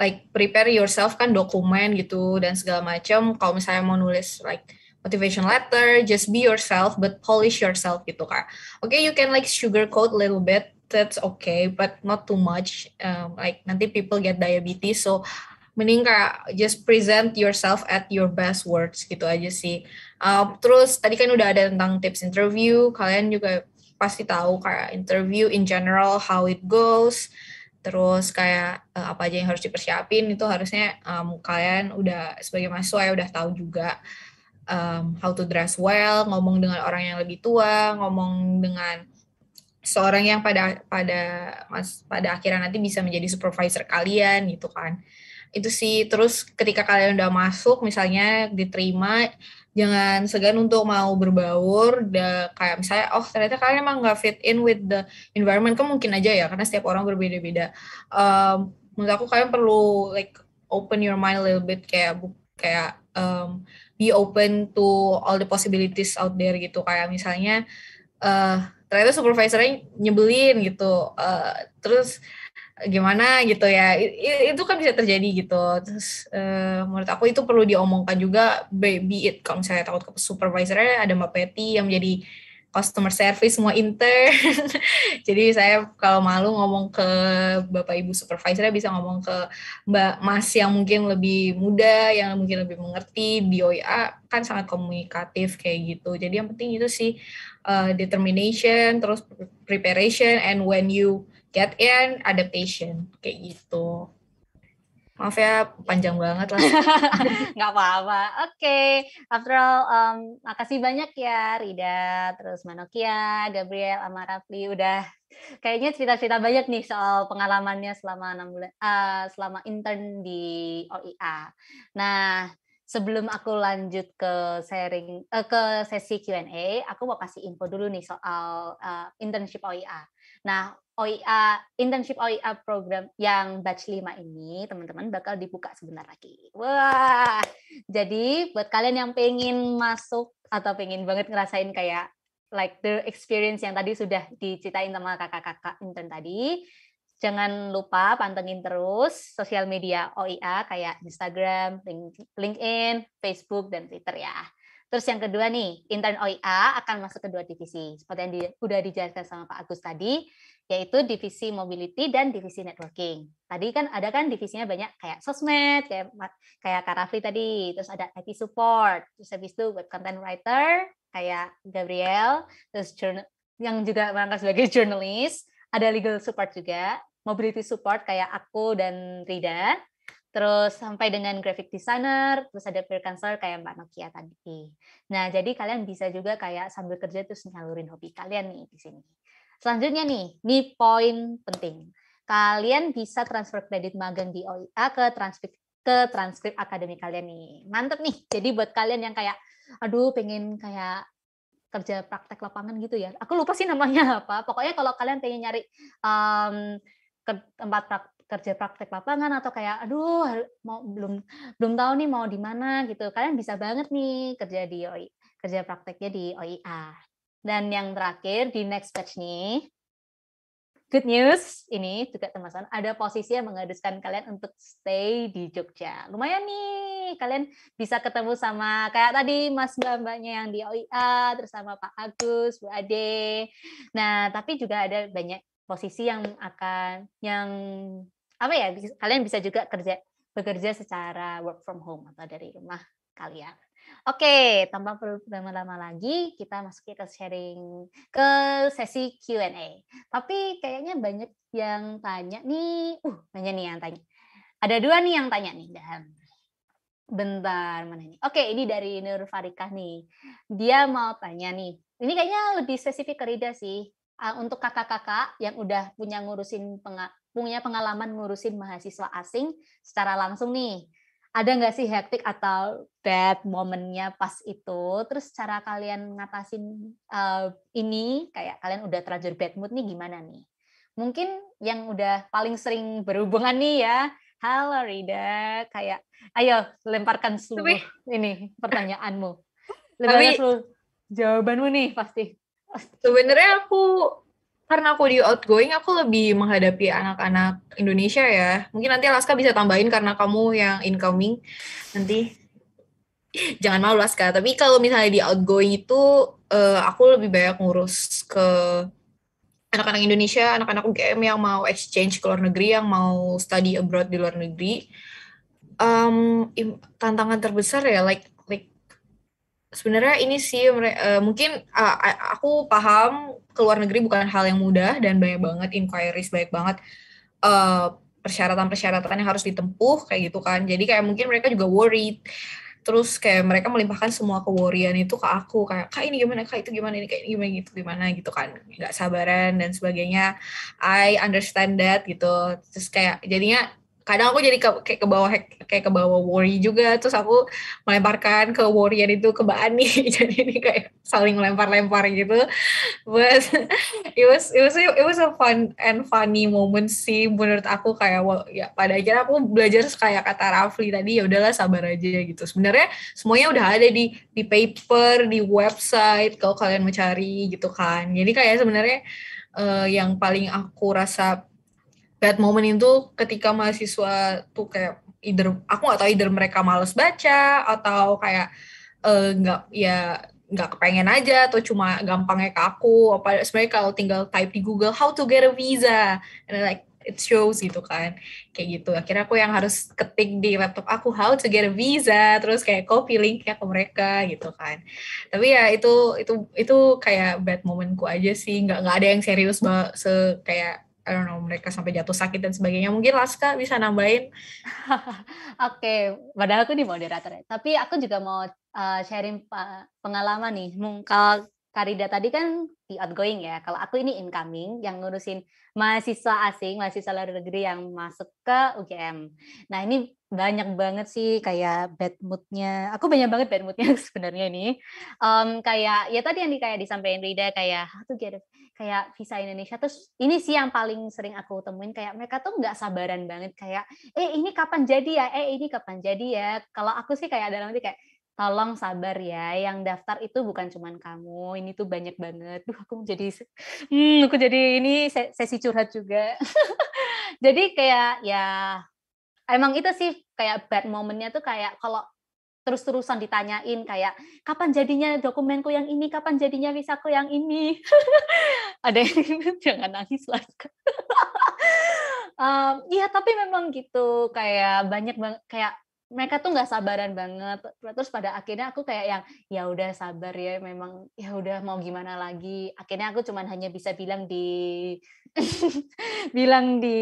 like prepare yourself kan dokumen gitu dan segala macam kalau misalnya mau nulis like motivation letter just be yourself but polish yourself gitu kak oke okay, you can like sugarcoat a little bit that's okay but not too much um, like nanti people get diabetes so mending kak just present yourself at your best words gitu aja sih. Um, terus tadi kan udah ada tentang tips interview, kalian juga pasti tahu kayak interview in general how it goes terus kayak uh, apa aja yang harus dipersiapin itu harusnya um, kalian udah sebagai mahasiswa ya udah tahu juga um, how to dress well ngomong dengan orang yang lebih tua ngomong dengan seorang yang pada pada mas pada akhirnya nanti bisa menjadi supervisor kalian gitu kan itu sih terus ketika kalian udah masuk misalnya diterima jangan segan untuk mau berbaur the, kayak misalnya oh ternyata kalian emang nggak fit in with the environment kan mungkin aja ya karena setiap orang berbeda-beda um, menurut aku kalian perlu like open your mind a little bit kayak bu, kayak um, be open to all the possibilities out there gitu kayak misalnya uh, ternyata supervisornya nyebelin gitu uh, terus gimana gitu ya itu kan bisa terjadi gitu terus uh, menurut aku itu perlu diomongkan juga be, it kalau misalnya takut ke supervisor ada Mbak Peti yang menjadi customer service semua intern jadi saya kalau malu ngomong ke bapak ibu supervisor bisa ngomong ke mbak mas yang mungkin lebih muda yang mungkin lebih mengerti BOIA kan sangat komunikatif kayak gitu jadi yang penting itu sih uh, determination terus preparation and when you get in adaptation kayak gitu maaf ya panjang banget lah nggak apa-apa oke okay. after all um, makasih banyak ya Rida terus Manokia Gabriel Amarafli, udah kayaknya cerita-cerita banyak nih soal pengalamannya selama enam bulan uh, selama intern di OIA nah sebelum aku lanjut ke sharing uh, ke sesi Q&A, aku mau kasih info dulu nih soal uh, internship OIA. Nah, OIA internship OIA program yang batch 5 ini teman-teman bakal dibuka sebentar lagi. Wah. Jadi buat kalian yang pengen masuk atau pengen banget ngerasain kayak like the experience yang tadi sudah diceritain sama kakak-kakak intern tadi, jangan lupa pantengin terus sosial media OIA kayak Instagram, LinkedIn, Facebook dan Twitter ya. Terus yang kedua nih, intern OIA akan masuk ke dua divisi, seperti yang di, udah dijelaskan sama Pak Agus tadi, yaitu divisi mobility dan divisi networking. Tadi kan ada kan divisinya banyak kayak sosmed, kayak kayak Karafli tadi, terus ada IT support, terus habis itu web content writer kayak Gabriel, terus journal, yang juga merangkap sebagai jurnalis, ada legal support juga, mobility support kayak aku dan Rida, terus sampai dengan graphic designer, terus ada peer counselor kayak Mbak Nokia tadi. Nah, jadi kalian bisa juga kayak sambil kerja terus nyalurin hobi kalian nih di sini. Selanjutnya nih, ini poin penting. Kalian bisa transfer kredit magang di OIA ke transkrip ke transkrip akademik kalian nih. Mantep nih. Jadi buat kalian yang kayak aduh pengen kayak kerja praktek lapangan gitu ya. Aku lupa sih namanya apa. Pokoknya kalau kalian pengen nyari um, ke tempat kerja praktek lapangan atau kayak aduh mau belum belum tahu nih mau di mana gitu kalian bisa banget nih kerja di OI kerja prakteknya di OIA dan yang terakhir di next batch nih good news ini juga teman-teman ada posisi yang mengharuskan kalian untuk stay di Jogja lumayan nih kalian bisa ketemu sama kayak tadi mas mbak mbaknya yang di OIA terus sama Pak Agus Bu Ade nah tapi juga ada banyak posisi yang akan yang apa ya kalian bisa juga kerja bekerja secara work from home atau dari rumah kalian. Oke, tanpa perlu lama-lama lagi, kita masuk ke sharing ke sesi Q&A. Tapi kayaknya banyak yang tanya nih, uh banyak nih yang tanya. Ada dua nih yang tanya nih, dan bentar mana nih? Oke, ini dari Nur Farikah nih. Dia mau tanya nih. Ini kayaknya lebih spesifik ke Rida sih. Untuk kakak-kakak yang udah punya ngurusin punya pengalaman ngurusin mahasiswa asing secara langsung nih. Ada nggak sih hektik atau bad momennya pas itu? Terus cara kalian ngatasin uh, ini, kayak kalian udah terlanjur bad mood nih gimana nih? Mungkin yang udah paling sering berhubungan nih ya, Halo Rida, kayak ayo lemparkan seluruh tapi, ini pertanyaanmu. Lemparkan seluruh jawabanmu nih pasti. Sebenarnya aku karena aku di outgoing, aku lebih menghadapi anak-anak Indonesia ya. Mungkin nanti Alaska bisa tambahin karena kamu yang incoming nanti. Jangan malu Alaska, tapi kalau misalnya di outgoing itu uh, aku lebih banyak ngurus ke anak-anak Indonesia, anak-anak UGM yang mau exchange ke luar negeri, yang mau study abroad di luar negeri. Um, tantangan terbesar ya like sebenarnya ini sih uh, mungkin uh, aku paham ke luar negeri bukan hal yang mudah dan banyak banget inquiries banyak banget uh, persyaratan-persyaratan yang harus ditempuh kayak gitu kan jadi kayak mungkin mereka juga worried terus kayak mereka melimpahkan semua keworian itu ke aku kayak kak ini gimana kak itu gimana ini kayak ini gimana gitu gimana gitu kan nggak sabaran dan sebagainya I understand that gitu terus kayak jadinya kadang aku jadi ke, kayak ke bawah kayak ke bawah worry juga terus aku melemparkan ke worryan itu ke Mbak Ani jadi ini kayak saling lempar-lempar gitu but it was it was it was a fun and funny moment sih menurut aku kayak well, ya pada akhirnya aku belajar kayak kata Rafli tadi ya udahlah sabar aja gitu sebenarnya semuanya udah ada di di paper di website kalau kalian mencari gitu kan jadi kayak sebenarnya uh, yang paling aku rasa bad moment itu ketika mahasiswa tuh kayak either aku nggak tahu either mereka males baca atau kayak eh, nggak uh, ya nggak kepengen aja atau cuma gampangnya ke aku apa sebenarnya kalau tinggal type di Google how to get a visa and like it shows gitu kan kayak gitu akhirnya aku yang harus ketik di laptop aku how to get a visa terus kayak copy linknya ke mereka gitu kan tapi ya itu itu itu kayak bad momentku aja sih nggak nggak ada yang serius banget se kayak I don't know mereka sampai jatuh sakit dan sebagainya. Mungkin Laska bisa nambahin. Oke, okay. padahal aku di moderator ya. Tapi aku juga mau uh, sharing pengalaman nih. Kalau Karida tadi kan di outgoing ya. Kalau aku ini incoming yang ngurusin mahasiswa asing, mahasiswa luar negeri yang masuk ke UGM. Nah, ini banyak banget sih kayak bad moodnya. Aku banyak banget bad moodnya sebenarnya ini. Um, kayak ya tadi yang di, kayak disampaikan Rida kayak how get a kayak visa Indonesia terus ini sih yang paling sering aku temuin kayak mereka tuh nggak sabaran banget kayak eh ini kapan jadi ya eh ini kapan jadi ya kalau aku sih kayak dalam hati kayak tolong sabar ya yang daftar itu bukan cuman kamu ini tuh banyak banget duh aku jadi hmm, aku jadi ini sesi curhat juga jadi kayak ya emang itu sih kayak bad momennya tuh kayak kalau terus-terusan ditanyain kayak kapan jadinya dokumenku yang ini, kapan jadinya visaku yang ini. Ada yang jangan nangis lah. um, ya tapi memang gitu kayak banyak banget kayak mereka tuh nggak sabaran banget terus pada akhirnya aku kayak yang ya udah sabar ya memang ya udah mau gimana lagi akhirnya aku cuman hanya bisa bilang di bilang di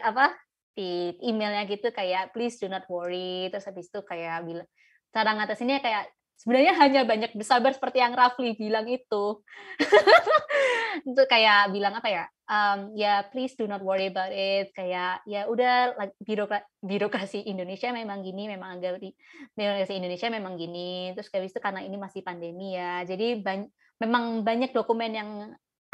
apa di emailnya gitu kayak please do not worry terus habis itu kayak bilang cara ngatasinnya kayak sebenarnya hanya banyak bersabar seperti yang Rafli bilang itu itu kayak bilang apa ya um, ya please do not worry about it kayak ya udah birokra birokrasi Indonesia memang gini memang agak birokrasi Indonesia memang gini terus kayak itu karena ini masih pandemi ya jadi banyak memang banyak dokumen yang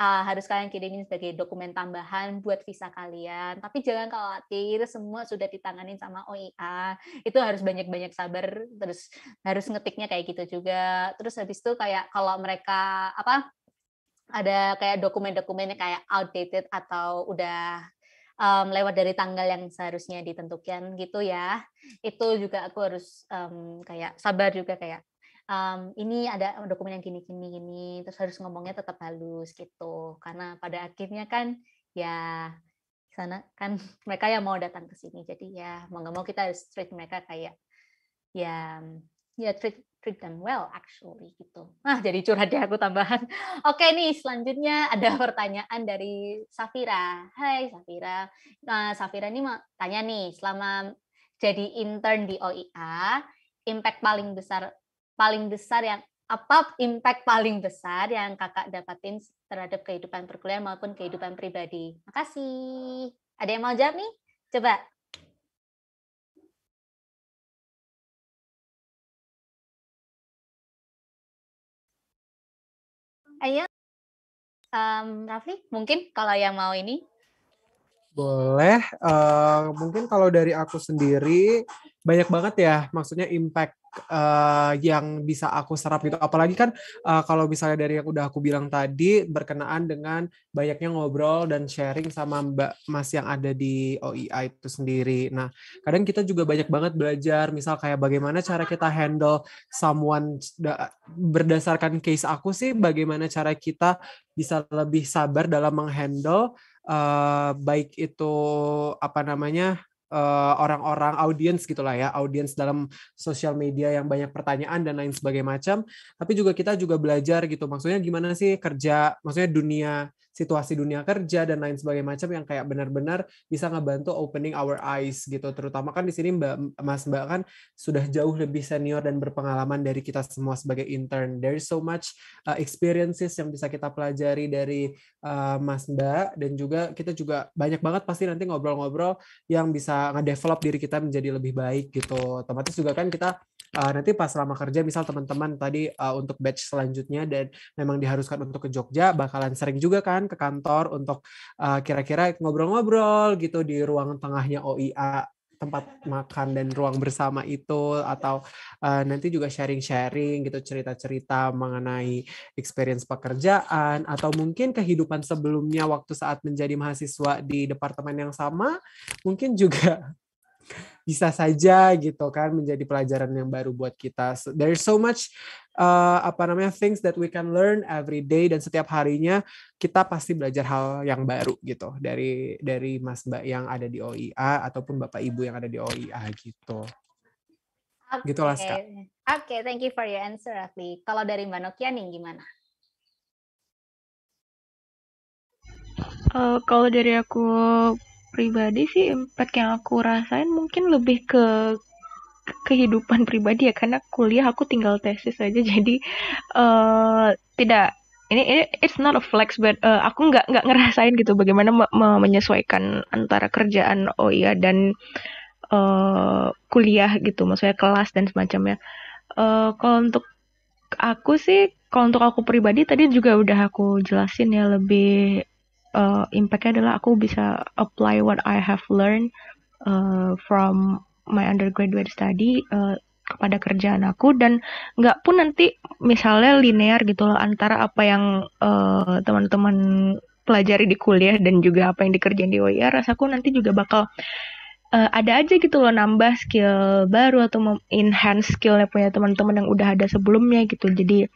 uh, harus kalian kirimin sebagai dokumen tambahan buat visa kalian. Tapi jangan khawatir, semua sudah ditanganin sama OIA. Itu harus banyak-banyak sabar, terus harus ngetiknya kayak gitu juga. Terus habis itu kayak kalau mereka apa ada kayak dokumen-dokumennya kayak outdated atau udah um, lewat dari tanggal yang seharusnya ditentukan gitu ya. Itu juga aku harus um, kayak sabar juga kayak um, ini ada dokumen yang gini gini ini terus harus ngomongnya tetap halus gitu karena pada akhirnya kan ya sana kan mereka yang mau datang ke sini jadi ya mau nggak mau kita harus treat mereka kayak ya ya treat treat them well actually gitu. Nah, jadi curhat deh ya, aku tambahan. Oke nih, selanjutnya ada pertanyaan dari Safira. Hai Safira. Nah, Safira ini tanya nih, selama jadi intern di OIA, impact paling besar paling besar yang apa impact paling besar yang kakak dapatin terhadap kehidupan perkuliahan maupun kehidupan pribadi? Makasih. Ada yang mau jawab nih? Coba. Ayo, um, Rafli, mungkin kalau yang mau ini. Boleh, uh, mungkin kalau dari aku sendiri banyak banget ya, maksudnya impact uh, yang bisa aku serap gitu. Apalagi kan uh, kalau misalnya dari yang udah aku bilang tadi berkenaan dengan banyaknya ngobrol dan sharing sama Mbak Mas yang ada di OIA e itu sendiri. Nah, kadang kita juga banyak banget belajar misal kayak bagaimana cara kita handle someone berdasarkan case aku sih bagaimana cara kita bisa lebih sabar dalam menghandle uh, baik itu apa namanya uh, orang-orang audiens gitulah ya, audiens dalam sosial media yang banyak pertanyaan dan lain sebagainya macam. Tapi juga kita juga belajar gitu, maksudnya gimana sih kerja, maksudnya dunia situasi dunia kerja dan lain sebagainya macam yang kayak benar-benar bisa ngebantu opening our eyes gitu. Terutama kan di sini Mbak Mas Mbak kan sudah jauh lebih senior dan berpengalaman dari kita semua sebagai intern. There is so much uh, experiences yang bisa kita pelajari dari uh, Mas Mbak dan juga kita juga banyak banget pasti nanti ngobrol-ngobrol yang bisa ngedevelop diri kita menjadi lebih baik gitu. Otomatis juga kan kita uh, nanti pas lama kerja misal teman-teman tadi uh, untuk batch selanjutnya dan memang diharuskan untuk ke Jogja bakalan sering juga kan ke kantor untuk uh, kira-kira ngobrol-ngobrol gitu di ruang tengahnya OIA tempat makan dan ruang bersama itu atau uh, nanti juga sharing-sharing gitu cerita-cerita mengenai experience pekerjaan atau mungkin kehidupan sebelumnya waktu saat menjadi mahasiswa di departemen yang sama mungkin juga bisa saja gitu kan menjadi pelajaran yang baru buat kita. So, there's so much uh, apa namanya things that we can learn every day dan setiap harinya kita pasti belajar hal yang baru gitu dari dari Mas Mbak yang ada di OIA ataupun Bapak Ibu yang ada di OIA gitu. Okay. Gitu lah, Oke, okay, thank you for your answer, Rafli. Kalau dari Mbak Nokia nih gimana? Uh, kalau dari aku pribadi sih impact yang aku rasain mungkin lebih ke kehidupan pribadi ya karena kuliah aku tinggal tesis aja jadi uh, tidak ini, ini it's not a flex but uh, aku nggak nggak ngerasain gitu bagaimana me me menyesuaikan antara kerjaan oh iya dan uh, kuliah gitu maksudnya kelas dan semacamnya uh, kalau untuk aku sih kalau untuk aku pribadi tadi juga udah aku jelasin ya lebih uh, impactnya adalah aku bisa apply what I have learned uh, from my undergraduate study uh, kepada kerjaan aku dan nggak pun nanti misalnya linear gitu loh antara apa yang teman uh, teman-teman pelajari di kuliah dan juga apa yang dikerjain di OIR rasaku nanti juga bakal uh, ada aja gitu loh nambah skill baru atau enhance skillnya punya teman-teman yang udah ada sebelumnya gitu jadi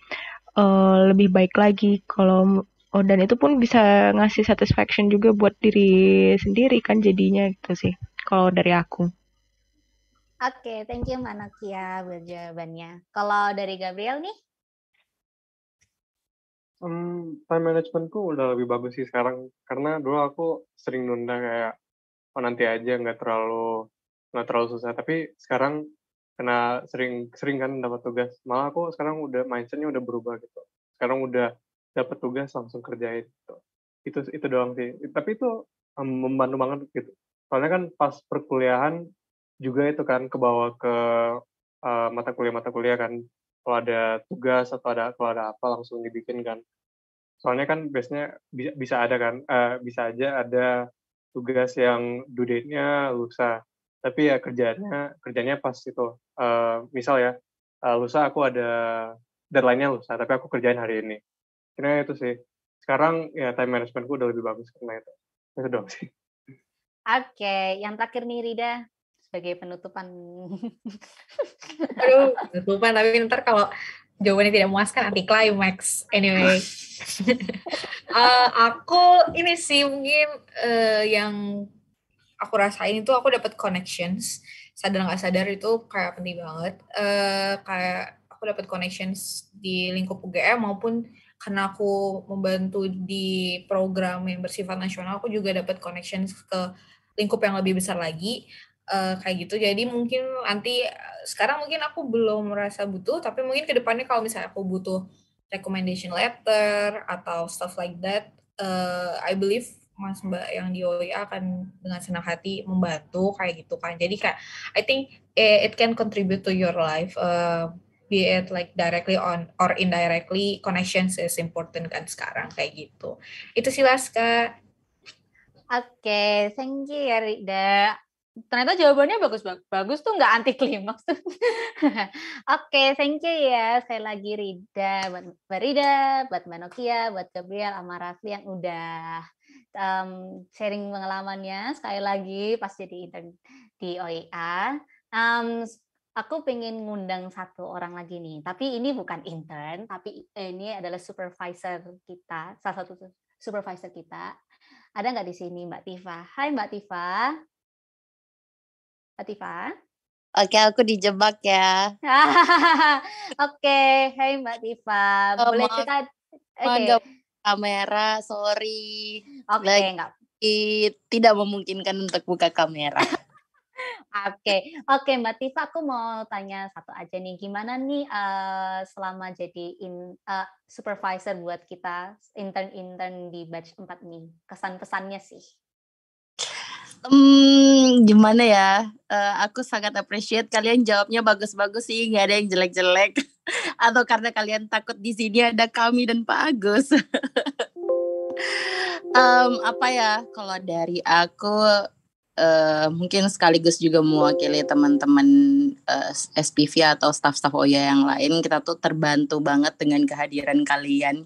uh, lebih baik lagi kalau oh dan itu pun bisa ngasih satisfaction juga buat diri sendiri kan jadinya gitu sih kalau dari aku oke okay, thank you manakia buat jawabannya kalau dari Gabriel nih um, time managementku udah lebih bagus sih sekarang karena dulu aku sering nunda kayak oh nanti aja nggak terlalu nggak terlalu susah tapi sekarang karena sering sering kan dapat tugas malah aku sekarang udah mindsetnya udah berubah gitu sekarang udah dapat tugas langsung kerjain gitu. itu itu doang sih tapi itu um, membantu banget gitu soalnya kan pas perkuliahan juga itu kan ke bawah eh, ke uh, mata kuliah mata kuliah kan kalau ada tugas atau ada kalau ada apa langsung dibikin kan soalnya kan biasanya bisa, bisa ada kan uh, bisa aja ada tugas yang due date-nya lusa tapi ya kerjanya kerjanya pas itu uh, misal ya uh, lusa aku ada deadline-nya lusa tapi aku kerjain hari ini kira itu sih sekarang ya time managementku udah lebih bagus karena itu itu dong sih oke okay. yang terakhir nih Rida sebagai penutupan aduh penutupan tapi ntar kalau jawabannya tidak memuaskan anti climax anyway uh, aku ini sih mungkin uh, yang aku rasain itu aku dapat connections sadar nggak sadar itu kayak penting banget uh, kayak aku dapat connections di lingkup UGM maupun karena aku membantu di program yang bersifat nasional aku juga dapat connection ke lingkup yang lebih besar lagi uh, kayak gitu jadi mungkin nanti sekarang mungkin aku belum merasa butuh tapi mungkin kedepannya kalau misalnya aku butuh recommendation letter atau stuff like that uh, I believe mas mbak yang di OIA akan dengan senang hati membantu kayak gitu kan jadi kayak I think eh, it can contribute to your life uh, be it like directly on or indirectly connections is important kan sekarang kayak gitu itu sih Laska oke okay, thank you ya Rida ternyata jawabannya bagus bagus tuh nggak anti klimaks oke okay, thank you ya Saya lagi Rida buat Mbak Rida buat Manokia, buat Gabriel sama Rafli yang udah um, sharing pengalamannya sekali lagi pas jadi intern di OIA um, aku pengen ngundang satu orang lagi nih. Tapi ini bukan intern, tapi eh, ini adalah supervisor kita, salah satu supervisor kita. Ada nggak di sini Mbak Tifa? Hai Mbak Tifa. Mbak Tifa. Oke, aku dijebak ya. Oke, hai Mbak Tifa. Oh, Boleh kita Oke. kamera, sorry. Oke, okay, enggak. Tidak memungkinkan untuk buka kamera. Oke, oke Mbak Tifa, aku mau tanya satu aja nih, gimana nih uh, selama jadi in, uh, supervisor buat kita intern-intern di batch 4 nih, kesan pesannya sih? Hmm, gimana ya? Uh, aku sangat appreciate kalian jawabnya bagus-bagus sih, nggak ada yang jelek-jelek. Atau karena kalian takut di sini ada kami dan Pak Agus. um, apa ya? Kalau dari aku uh, mungkin sekaligus juga mewakili teman-teman uh, eh, SPV atau staff-staff OYA yang lain, kita tuh terbantu banget dengan kehadiran kalian.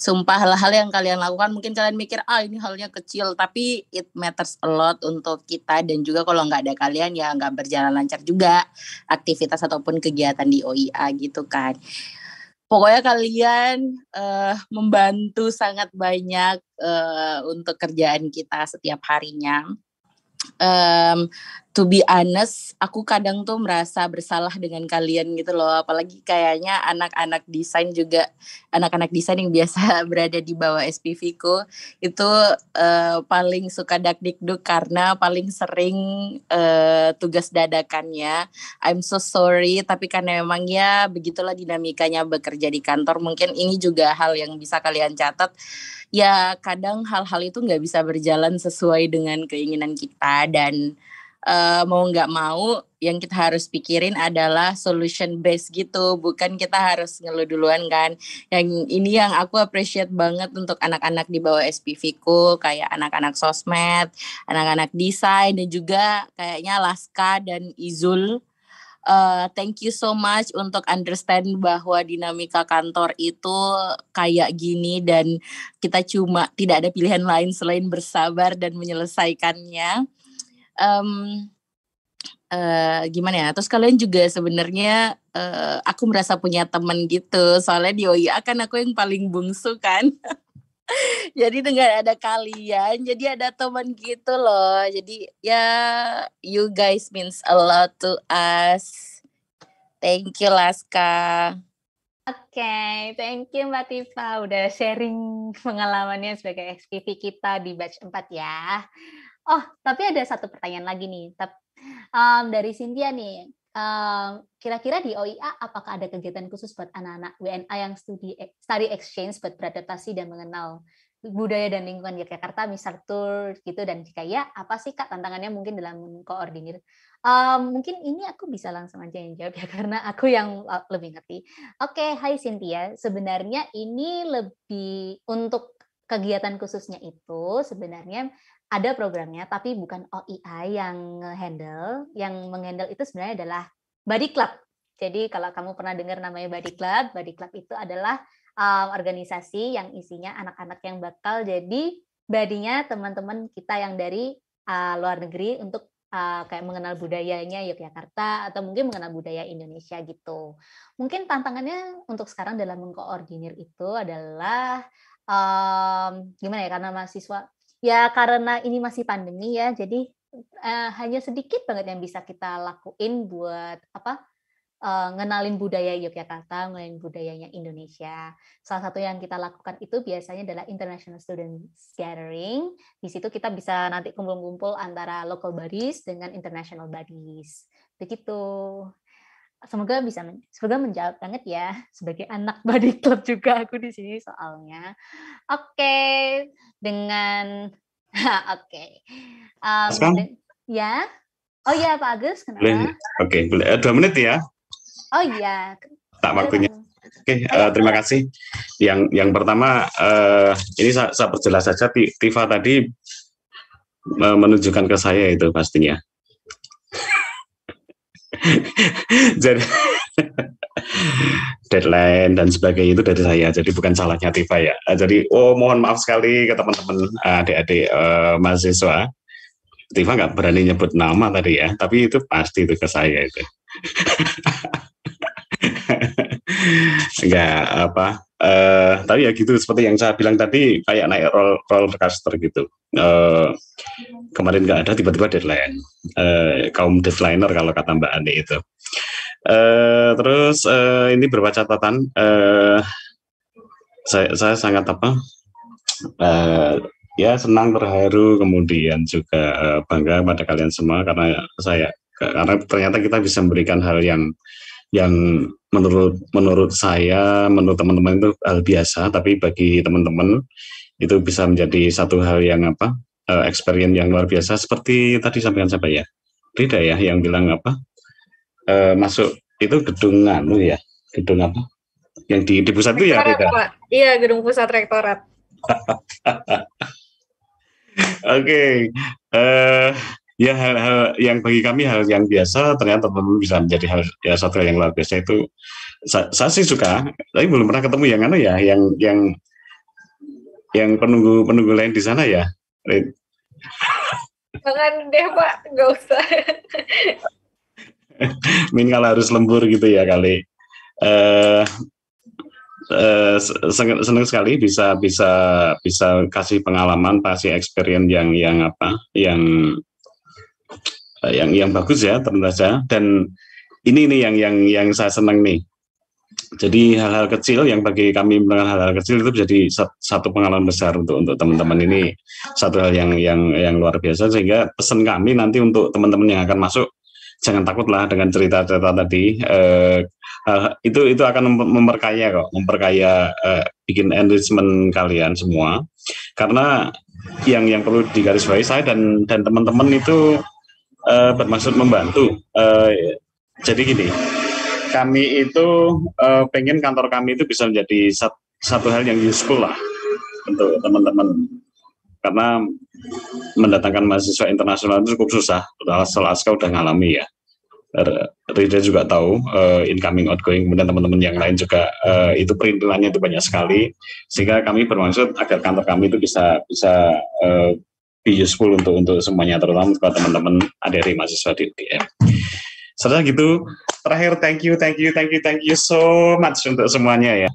Sumpah hal-hal yang kalian lakukan mungkin kalian mikir ah ini halnya kecil, tapi it matters a lot untuk kita dan juga kalau nggak ada kalian ya nggak berjalan lancar juga aktivitas ataupun kegiatan di OIA gitu kan. Pokoknya kalian uh, membantu sangat banyak uh, untuk kerjaan kita setiap harinya um, to be honest, aku kadang tuh merasa bersalah dengan kalian gitu loh. Apalagi kayaknya anak-anak desain juga, anak-anak desain yang biasa berada di bawah SPV ku itu uh, paling suka dakdikduk karena paling sering uh, tugas dadakannya. I'm so sorry, tapi karena memang ya begitulah dinamikanya bekerja di kantor. Mungkin ini juga hal yang bisa kalian catat. Ya kadang hal-hal itu nggak bisa berjalan sesuai dengan keinginan kita dan uh, mau nggak mau yang kita harus pikirin adalah solution based gitu bukan kita harus ngeluh duluan kan yang ini yang aku appreciate banget untuk anak-anak di bawah SPV ku kayak anak-anak sosmed anak-anak desain dan juga kayaknya Laska dan Izul uh, thank you so much untuk understand bahwa dinamika kantor itu kayak gini dan kita cuma tidak ada pilihan lain selain bersabar dan menyelesaikannya um, uh, gimana ya? Terus kalian juga sebenarnya uh, aku merasa punya temen gitu. Soalnya di OIA kan aku yang paling bungsu kan. jadi dengan ada kalian, jadi ada teman gitu loh. Jadi ya you guys means a lot to us. Thank you Laska. Oke, okay, thank you Mbak Tifa udah sharing pengalamannya sebagai XPV kita di batch 4 ya. Oh, tapi ada satu pertanyaan lagi nih. Um, dari Cynthia nih, um, kira-kira di OIA apakah ada kegiatan khusus buat anak-anak WNA yang studi study exchange buat beradaptasi dan mengenal budaya dan lingkungan Yogyakarta, misal tour gitu dan jika ya apa sih kak tantangannya mungkin dalam koordinir? Um, mungkin ini aku bisa langsung aja yang jawab ya karena aku yang e, lebih ngerti. Oke, okay, Hai Cynthia, sebenarnya ini lebih untuk kegiatan khususnya itu sebenarnya ada programnya tapi bukan OII yang handle yang menghandle itu sebenarnya adalah Body Club jadi kalau kamu pernah dengar namanya Body Club Body Club itu adalah um, organisasi yang isinya anak-anak yang bakal jadi badinya teman-teman kita yang dari uh, luar negeri untuk uh, kayak mengenal budayanya Yogyakarta atau mungkin mengenal budaya Indonesia gitu. Mungkin tantangannya untuk sekarang dalam mengkoordinir itu adalah um, gimana ya karena mahasiswa ya karena ini masih pandemi ya jadi uh, hanya sedikit banget yang bisa kita lakuin buat apa uh, ngenalin budaya Yogyakarta ngenalin budayanya Indonesia salah satu yang kita lakukan itu biasanya adalah International Student Gathering di situ kita bisa nanti kumpul-kumpul antara local bodies dengan international bodies begitu semoga bisa semoga menjawab banget ya sebagai anak body club juga aku di sini soalnya oke okay. dengan oke okay. um, ya oh ya Pak Agus kenapa oke okay, boleh eh, dua menit ya oh ya. tak waktunya oke okay, uh, eh, terima kasih yang yang pertama uh, ini saya, saya perjelas saja Tifa tadi menunjukkan ke saya itu pastinya jadi deadline dan sebagainya itu dari saya. Jadi bukan salahnya Tifa ya. Eh, jadi oh mohon maaf sekali ke teman-teman eh, adik-adik uh, mahasiswa. Tifa nggak berani nyebut nama tadi ya, tapi itu pasti itu ke saya itu. Nggak apa Uh, tapi ya gitu seperti yang saya bilang tadi kayak naik roll roller coaster gitu. Uh, kemarin nggak ada tiba-tiba deadline. Uh, kaum deadlineer kalau kata Mbak Andi itu. Uh, terus uh, ini berupa catatan. Uh, saya, saya sangat apa? Uh, ya senang terharu kemudian juga bangga pada kalian semua karena saya karena ternyata kita bisa memberikan hal yang yang menurut menurut saya menurut teman-teman itu hal biasa tapi bagi teman-teman itu bisa menjadi satu hal yang apa uh, experience yang luar biasa seperti tadi sampaikan siapa ya Tidak ya yang bilang apa uh, masuk itu gedung anu ya gedung apa yang di, di pusat rektorat, itu ya Tidak. iya gedung pusat rektorat oke okay. uh, eh, ya hal-hal yang bagi kami hal yang biasa ternyata teman bisa menjadi hal ya satu yang luar biasa itu saya, saya sih suka tapi belum pernah ketemu yang mana ya yang yang yang penunggu penunggu lain di sana ya jangan deh pak nggak usah min kalau harus lembur gitu ya kali uh, eh, Uh, eh, seneng, seneng sekali bisa bisa bisa kasih pengalaman kasih experience yang yang apa yang Eh, yang yang bagus ya tentu saja ya. dan ini nih yang yang yang saya senang nih jadi hal-hal kecil yang bagi kami dengan hal-hal kecil itu jadi satu pengalaman besar untuk untuk teman-teman ini satu hal yang yang yang luar biasa sehingga pesan kami nanti untuk teman-teman yang akan masuk jangan takutlah dengan cerita-cerita tadi eh, eh itu itu akan memperkaya kok memperkaya eh, bikin enrichment kalian semua karena yang yang perlu digarisbawahi saya dan dan teman-teman itu uh, bermaksud membantu. Uh, jadi gini, kami itu uh, pengen kantor kami itu bisa menjadi sat satu hal yang useful lah untuk teman-teman karena mendatangkan mahasiswa internasional itu cukup susah. Setelah Aska udah ngalami ya. Er, Rida juga tahu uh, incoming outgoing kemudian teman-teman yang lain juga uh, itu perintilannya itu banyak sekali sehingga kami bermaksud agar kantor kami itu bisa bisa uh, be useful untuk untuk semuanya terutama buat teman-teman adik mahasiswa di UGM. Setelah gitu, terakhir thank you, thank you, thank you, thank you so much untuk semuanya ya.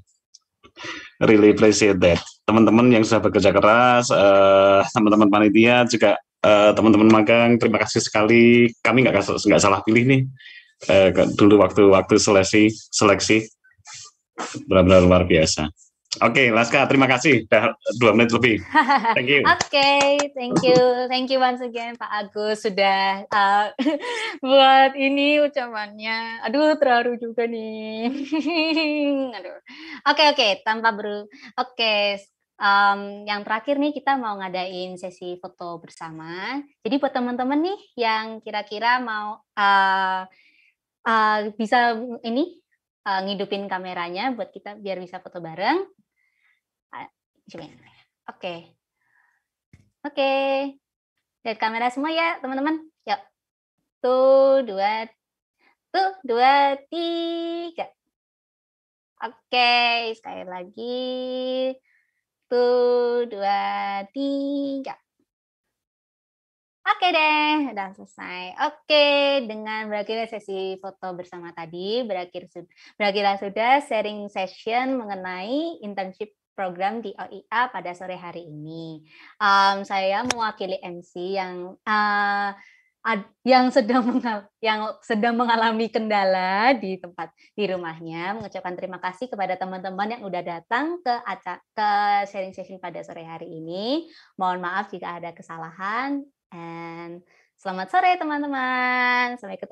Really appreciate that. Teman-teman yang sudah bekerja keras, uh, teman-teman panitia juga uh, teman-teman magang, terima kasih sekali. Kami nggak nggak salah pilih nih. Uh, dulu waktu-waktu seleksi seleksi benar-benar luar biasa. Oke, okay, Laska, terima kasih. Dah dua menit lebih. Thank you. Oke, okay, thank you, thank you once again Pak Agus sudah uh, buat ini ucapannya. Aduh, terharu juga nih. Aduh. Oke, okay, oke, okay, tanpa beru. Oke, okay, um, yang terakhir nih kita mau ngadain sesi foto bersama. Jadi buat teman-teman nih yang kira-kira mau uh, uh, bisa ini uh, ngidupin kameranya buat kita biar bisa foto bareng. Oke. Oke. Okay. Dari kamera semua ya, teman-teman. Yuk. Tuh, dua. Tuh, dua, tiga. Oke, sekali lagi. Tuh, dua, tiga. Oke deh, udah selesai. Oke, dengan berakhirnya sesi foto bersama tadi, berakhir berakhirlah sudah sharing session mengenai internship program di OIA pada sore hari ini. Um, saya mewakili MC yang uh, ad, yang sedang mengal, yang sedang mengalami kendala di tempat di rumahnya. Mengucapkan terima kasih kepada teman-teman yang sudah datang ke ke sharing session pada sore hari ini. Mohon maaf jika ada kesalahan and selamat sore teman-teman. Sampai ketemu.